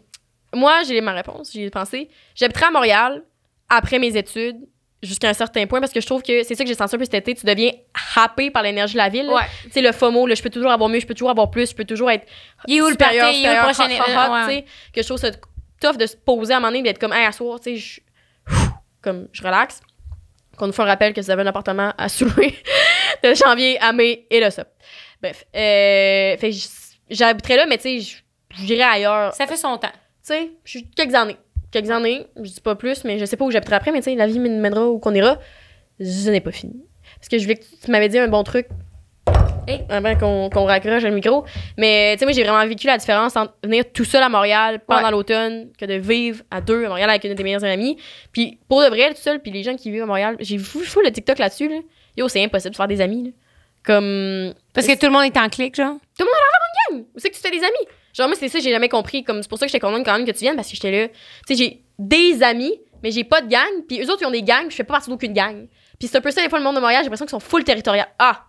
moi, j'ai ma réponse, j'ai pensé. J'habiterai à Montréal après mes études jusqu'à un certain point parce que je trouve que c'est ça que j'ai senti un peu cet été, tu deviens happé par l'énergie de la ville. Tu sais, le FOMO, je peux toujours avoir mieux, je peux toujours avoir plus, je peux toujours être. Il est le que je trouve de se poser à un moment et d'être comme, hey, à tu sais, je, comme, je relaxe. Qu'on nous fait un rappel que vous avez un appartement à soulever de janvier à mai et là ça. Bref. Euh, fait j'habiterai là, mais tu sais, j'irai ailleurs. Ça fait son temps. Tu sais, je suis quelques années. Quelques années, je dis pas plus, mais je sais pas où j'habiterai après, mais tu sais, la vie m'emmènera où qu'on ira. Je n'ai pas fini. Parce que je que tu m'avais dit un bon truc Hey, avant qu'on raccroche le micro. Mais tu sais, moi, j'ai vraiment vécu la différence entre venir tout seul à Montréal pendant l'automne que de vivre à deux à Montréal avec une de mes meilleures amies. Puis pour de vrai, tout seul, puis les gens qui vivent à Montréal, j'ai fou, le TikTok là-dessus. Là. Yo, c'est impossible de faire des amis. Comme. Parce que tout le monde est en clic, genre. Tout le monde a est en gang où C'est que tu fais des amis. Genre, moi, c'est ça, j'ai jamais compris. Comme, c'est pour ça que j'étais contente quand même que tu viennes parce que j'étais là. Tu sais, j'ai des amis, mais j'ai pas de gang. Puis eux autres, ils ont des gangs, je fais pas partie d'aucune gang. Puis c'est un peu ça, des fois, le monde de Montréal, j'ai l'impression qu'ils sont full territorial. Ah!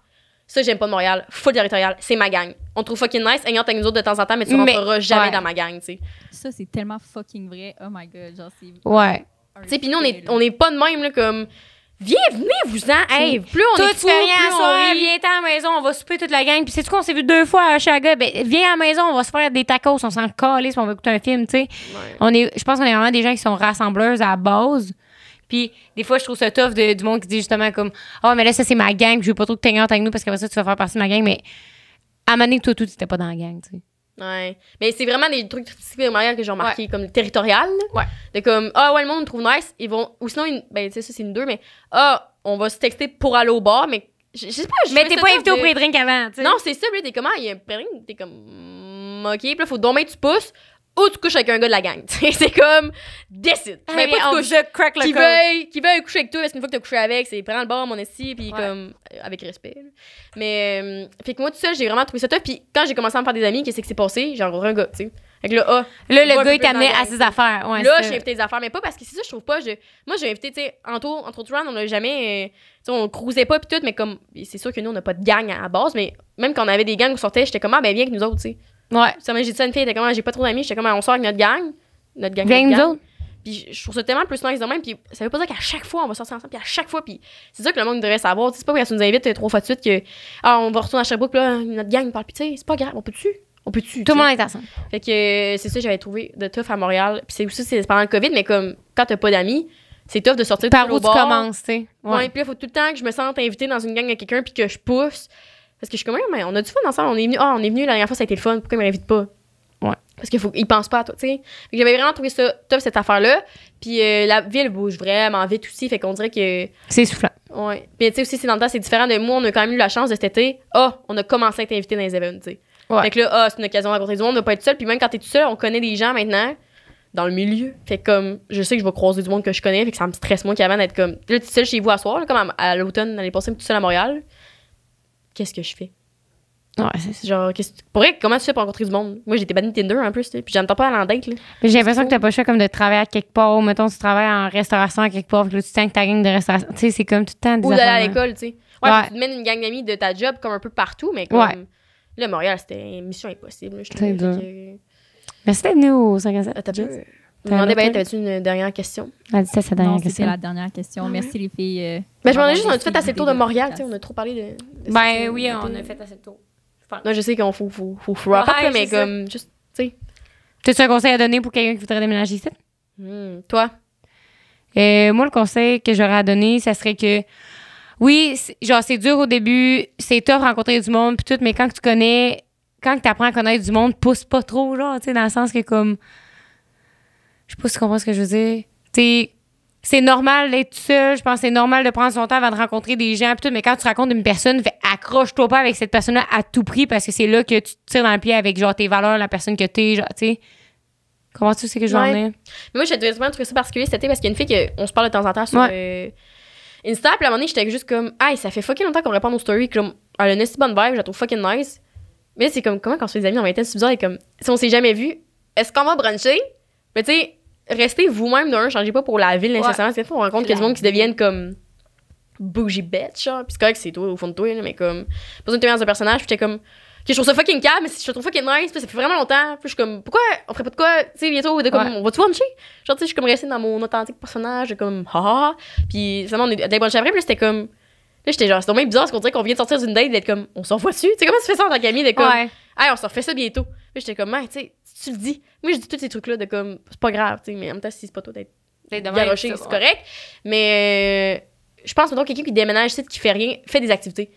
Ça, j'aime pas Montréal. Full territorial. C'est ma gang. On trouve fucking nice. Ayant avec nous autres de temps en temps, mais tu rentreras jamais dans ma gang, tu sais. Ça, c'est tellement fucking vrai. Oh my god, genre, c'est. Ouais. Tu sais, puis nous, on est, on est pas de même, là, comme. Viens, venez-vous-en, hey, plus on est fou, plus on rit. viens à la maison, on va souper toute la gang. Puis c'est tout qu'on s'est vu deux fois à Chaga. Ben, viens à la maison, on va se faire des tacos, on s'en calisse, on va écouter un film, tu sais. On est, je pense qu'on est vraiment des gens qui sont rassembleurs à la base. Puis des fois, je trouve ça tough de, du monde qui dit justement comme Ah, oh, mais là, ça, c'est ma gang, je veux pas trop que tu avec nous parce qu'après ça, tu vas faire partie de ma gang. Mais à Mané, toi, tout, t'étais pas dans la gang, tu sais. Ouais. Mais c'est vraiment des trucs de spécifiques que j'ai remarqué, comme comme territorial. Ouais. De comme, ah oh, ouais, le monde me trouve nice, ils vont. Ou sinon, ben, tu sais, ça, c'est une deux, mais ah, on va se texter pour aller au bar, mais je, sais pas. Je mais t'es pas invité au pré-drink avant, tu sais. Non, c'est ça, mais t'es comment, ah, il y a un pré-drink, t'es comme, ok, puis là, faut dormir, tu pousses ou tu couches avec un gars de la gang. c'est comme, décide. Ah, mais, pas de couches, je crack le qui veut, qui veut coucher avec toi, parce qu'une fois que t'as couché avec, c'est prends le bord, mon esti, puis comme, euh, avec respect. Mais, euh, fait que moi, tout seul, j'ai vraiment trouvé ça top. Puis quand j'ai commencé à me faire des amis, qu'est-ce qui s'est passé? J'ai un gars, tu sais. Avec le ah, là, le gars, il amené à ses affaires. Ouais, là, j'ai invité des affaires, mais pas parce que c'est ça, je trouve pas. Moi, j'ai invité, tu sais, entre autres on n'a jamais. Euh, tu sais, on cruisait pas, puis tout, mais comme, c'est sûr que nous, on n'a pas de gang à base, mais même quand on avait des gangs on sortait, j'étais comme, ah, ben, viens avec nous autres, tu sais. Ouais, ça j'ai dit ça à une fille, comme, ah, j'ai pas trop d'amis, j'étais comme, ah, on sort avec notre gang, notre gang. Gang, Puis je trouve ça tellement plus nice de même, puis ça veut pas dire qu'à chaque fois on va sortir ensemble, puis à chaque fois, puis c'est ça que le monde devrait savoir. C'est pas parce que nous invite euh, trois fois de suite que, ah, on va retourner à Sherbrooke, là, notre gang parle, puis tu sais, c'est pas grave, on peut-tu? On peut-tu? Tout le monde est ensemble. Fait que euh, c'est ça que j'avais trouvé de tough à Montréal. Puis c'est aussi pendant le COVID, mais comme quand t'as pas d'amis, c'est tough de sortir Par où tu commences, tu sais. Ouais. puis là, faut tout le temps que je me sente invitée dans une gang avec quelqu'un puis que je pousse. Parce que je suis comme, on a du fun ensemble. On est venu, oh, on est venu la dernière fois, ça a été le fun. Pourquoi il m'invitent pas? Ouais. Parce qu'il ne pensent pense pas à toi, tu sais. J'avais vraiment trouvé ça top, cette affaire-là. Puis euh, la ville bouge vraiment vite aussi. Fait qu'on dirait que. C'est soufflant. Ouais. Puis tu sais aussi, c'est dans le temps, c'est différent de moi. On a quand même eu la chance de cet été. Ah, oh, on a commencé à être invité dans les events, tu sais. Fait que là, oh, c'est une occasion de rencontrer du monde, de pas être seul. Puis même quand es tout seul, on connaît des gens maintenant dans le milieu. Fait comme, je sais que je vais croiser du monde que je connais, fait que ça me stresse moins qu'avant d'être comme. Là, es seul chez vous à soir, comme à, l'automne, l'année tu tout seul à Montréal qu'est-ce que je fais? Ouais, c'est genre, pour vrai, comment tu fais pour rencontrer du monde? Moi, j'étais bannie Tinder en plus, puis j'entends pas à en Là. j'ai l'impression que t'as pas le choix comme de travailler à quelque part. Mettons, tu travailles en restauration à quelque part, puis tu tiens que ta gang de restauration. Tu sais, c'est comme tout le temps Ou d'aller à l'école, tu sais. Ouais, tu te mènes une gang d'amis de ta job comme un peu partout, mais comme. Ouais. Là, Montréal, c'était mission impossible. Je trouve. Que... Merci d'être venu au 5 à ah, demandais, ben, t'avais-tu une dernière question? ça, la dernière question. Ah, Merci les filles. Euh, ben, je m'en ai juste, on a fait assez tôt de Montréal, tu sais, on a trop parlé de. ben oui, on a fait assez tôt. Non, je sais qu'on faut, faut, faut, mais comme, juste, tu sais. un conseil à donner pour quelqu'un qui voudrait déménager ici? Hmm, toi? Euh, moi, le conseil que j'aurais à donner, ça serait que, oui, genre, c'est dur au début, c'est tough rencontrer du monde, puis tout, mais quand tu connais, quand tu apprends à connaître du monde, pousse pas trop, genre, tu sais, dans le sens que, comme, je sais pas si tu comprends ce que je veux dire. T'sais, c'est normal d'être seule, Je pense que c'est normal de prendre son temps avant de rencontrer des gens. Tout, mais quand tu racontes une personne, accroche-toi pas avec cette personne-là à tout prix parce que c'est là que tu te tires dans le pied avec genre tes valeurs, la personne que t'es, genre, tu sais. Comment tu sais que je veux dire Mais moi, j'ai vraiment truc ça particulier cet été parce qu'il y a une fille qu'on se parle de temps en temps sur Instagram euh, Insta. Puis à un moment donné, j'étais juste comme, hey, ça fait fucking longtemps qu'on répond aux stories. Comme, elle a une si bonne vibe, je la trouve fucking nice. Mais c'est comme, comment quand on se fait des amis on 20 ans, c'est bizarre. Et comme, si on s'est jamais vu, est-ce qu'on va bruncher? Mais tu sais, restez vous-même d'un, changez pas pour la ville nécessairement. Ouais. C'est on rencontre que du monde qui deviennent comme bougie bitch, genre. Puis c'est correct, c'est toi au fond de toi, mais comme. Pas besoin de te personnage, puis t'es comme. Ok, je trouve ça fucking calme, mais je trouve fucking nice, puis ça fait vraiment longtemps. Puis je suis comme, pourquoi on ferait pas de quoi, tu sais, bientôt, de comme, on va-tu luncher? Genre, tu sais, je suis comme restée dans mon authentique personnage, de comme, haha. Puis finalement, on est des bonnes après, puis c'était comme. Là, j'étais genre, c'est dommage bizarre, ce qu'on dirait qu'on vient de sortir d'une date, d'être comme, on s'en voit Tu sais, comment tu fais ça en tant qu'ami, d'être comme, hey, on s'en fait ça bientôt. Puis j'étais comme, mais tu sais, tu le dis. Moi, je dis tous ces trucs-là de comme, c'est pas grave, tu sais, mais en même temps, si c'est pas toi d'être garoché, c'est correct. Mais euh, je pense, mettons, quelqu'un qui déménage, sais qui fait rien, fait des activités.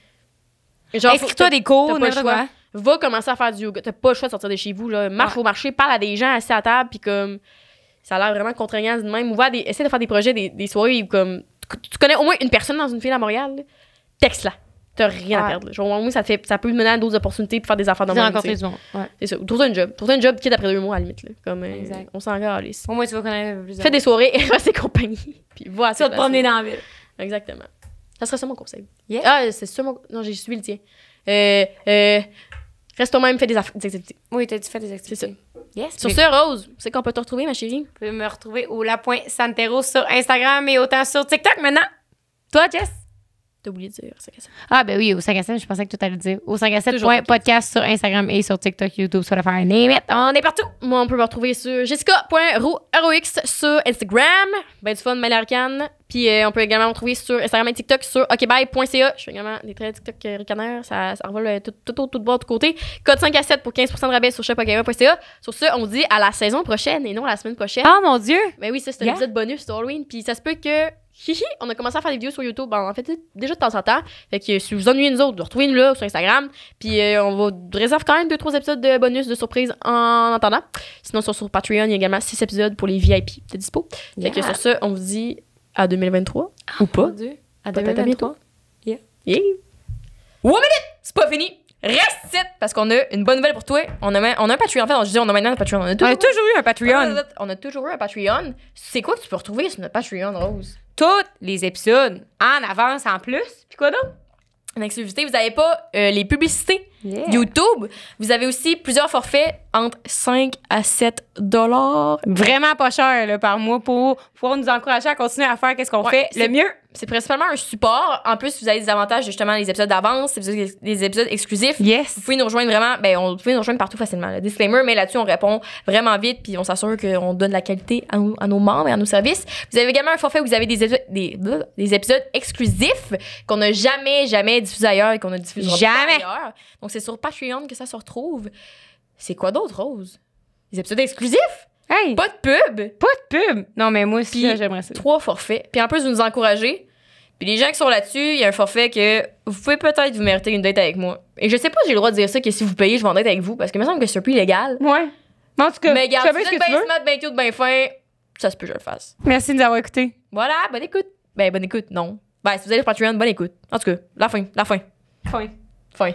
Genre, Inscris-toi des cours, pas le choix. Va commencer à faire du yoga. T'as pas le choix de sortir de chez vous, là. Marche au marché, parle à des gens assis à table, puis comme, ça a l'air vraiment contraignant de même. Ou essaie de faire des projets, des, soirées comme, tu connais au moins une personne dans une ville à Montréal, texte-la t'as rien à perdre. Genre, moins, ça, fait, ça peut mener à d'autres opportunités pour faire des affaires dans le monde. C'est ça. Trouve-toi un job. trouve un job qui est après deux mois, à la limite. Là. Comme, euh, on s'en garde. Au moins, tu vas connaître plus. Fais des soirées, reste des compagnies. Puis voilà. Tu vas te promener dans la ville. Exactement. Ça serait ça mon conseil. Ah, c'est sûr mon. Non, j'ai suivi le tien. Euh, euh, reste toi-même, fais des, activités. Oui, t'as dit fais des activités. C'est ça. Yes. Sur ce, Rose, c'est qu'on peut te retrouver, ma chérie. Tu peux me retrouver au Santero sur Instagram et autant sur TikTok maintenant. Toi, Jess? T'as oublié de dire 5 à 7. Ah, ben oui, au 5 à 7, je pensais que tout allait dire. Au 5 à 7. Point podcast sur Instagram et sur TikTok, YouTube, sur la Name On est partout. Moi, on peut me retrouver sur jessica.roux sur Instagram. Ben du fun, Malarcan. Puis euh, on peut également me retrouver sur Instagram et TikTok sur okbye.ca. Je fais également des traits TikTok euh, Ça, envoie revole tout, euh, de tout, tout bord, côté. Code 5 à 7 pour 15 de rabais sur shopokbye.ca. Sur ce, on dit à la saison prochaine et non à la semaine prochaine. Ah, mon Dieu! Ben oui, ça, c'est un petit bonus d'Halloween Halloween. Puis ça se peut que Hihi, on a commencé à faire des vidéos sur YouTube, ben, en fait, déjà de temps en temps. Fait que euh, si vous ennuyez nous autres, retrouvez-nous là sur Instagram. Puis euh, on vous réserve quand même 2-3 épisodes de bonus de surprise en attendant. Sinon, sur, Patreon, il y a également 6 épisodes pour les VIP de dispo. Fait que sur ça, on vous dit à 2023 ah, ou pas. À 2023. Yeah. Yeah. One minute! C'est pas fini! Reste 7 parce qu'on a une bonne nouvelle pour toi. On a, on a un Patreon. En fait, on, a un Patreon. On a toujours, on a toujours eu un Patreon. On a toujours eu un Patreon. C'est quoi que tu peux retrouver sur notre Patreon, Rose? tous les épisodes en avance en plus. Puis quoi d'autre? En exclusivité, vous n'avez pas euh, les publicités YouTube. Vous avez aussi plusieurs forfaits entre 5 à 7 dollars. Vraiment pas cher par mois pour pouvoir nous encourager à continuer à faire qu'est-ce qu'on fait le mieux. C'est principalement un support. En plus, vous avez des avantages, justement, les épisodes d'avance, les épisodes exclusifs. Yes. Vous pouvez nous rejoindre vraiment, ben, on, vous pouvez nous rejoindre partout facilement. Le Disclaimer, mais là-dessus, on répond vraiment vite, puis on s'assure qu'on donne la qualité à, nos membres et à nos services. Vous avez également un forfait où vous avez des, épisodes, exclusifs qu'on n'a jamais, jamais diffusé ailleurs et qu'on ne diffusera jamais. pas ailleurs c'est sur Patreon que ça se retrouve. C'est quoi d'autre, Rose? Des épisodes exclusifs? Hey! Pas de pub! Pas de pub! Non, mais moi aussi, j'aimerais ça. Trois forfaits. Puis en plus, vous nous encouragez. Puis les gens qui sont là-dessus, il y a un forfait que vous pouvez peut-être vous mériter une date avec moi. Et je sais pas si j'ai le droit de dire ça, que si vous payez, je vais en date avec vous, parce que me semble que c'est un peu illégal. Ouais. Mais en tout cas, mais garde, si que tu veux. fin, ça se peut que je le fasse. Merci de nous avoir écoutés. Voilà, bonne écoute. Ben, bonne écoute, non. Ben, si vous allez sur Patreon, bonne écoute. En tout cas, la fin, la fin. Fin. Fin.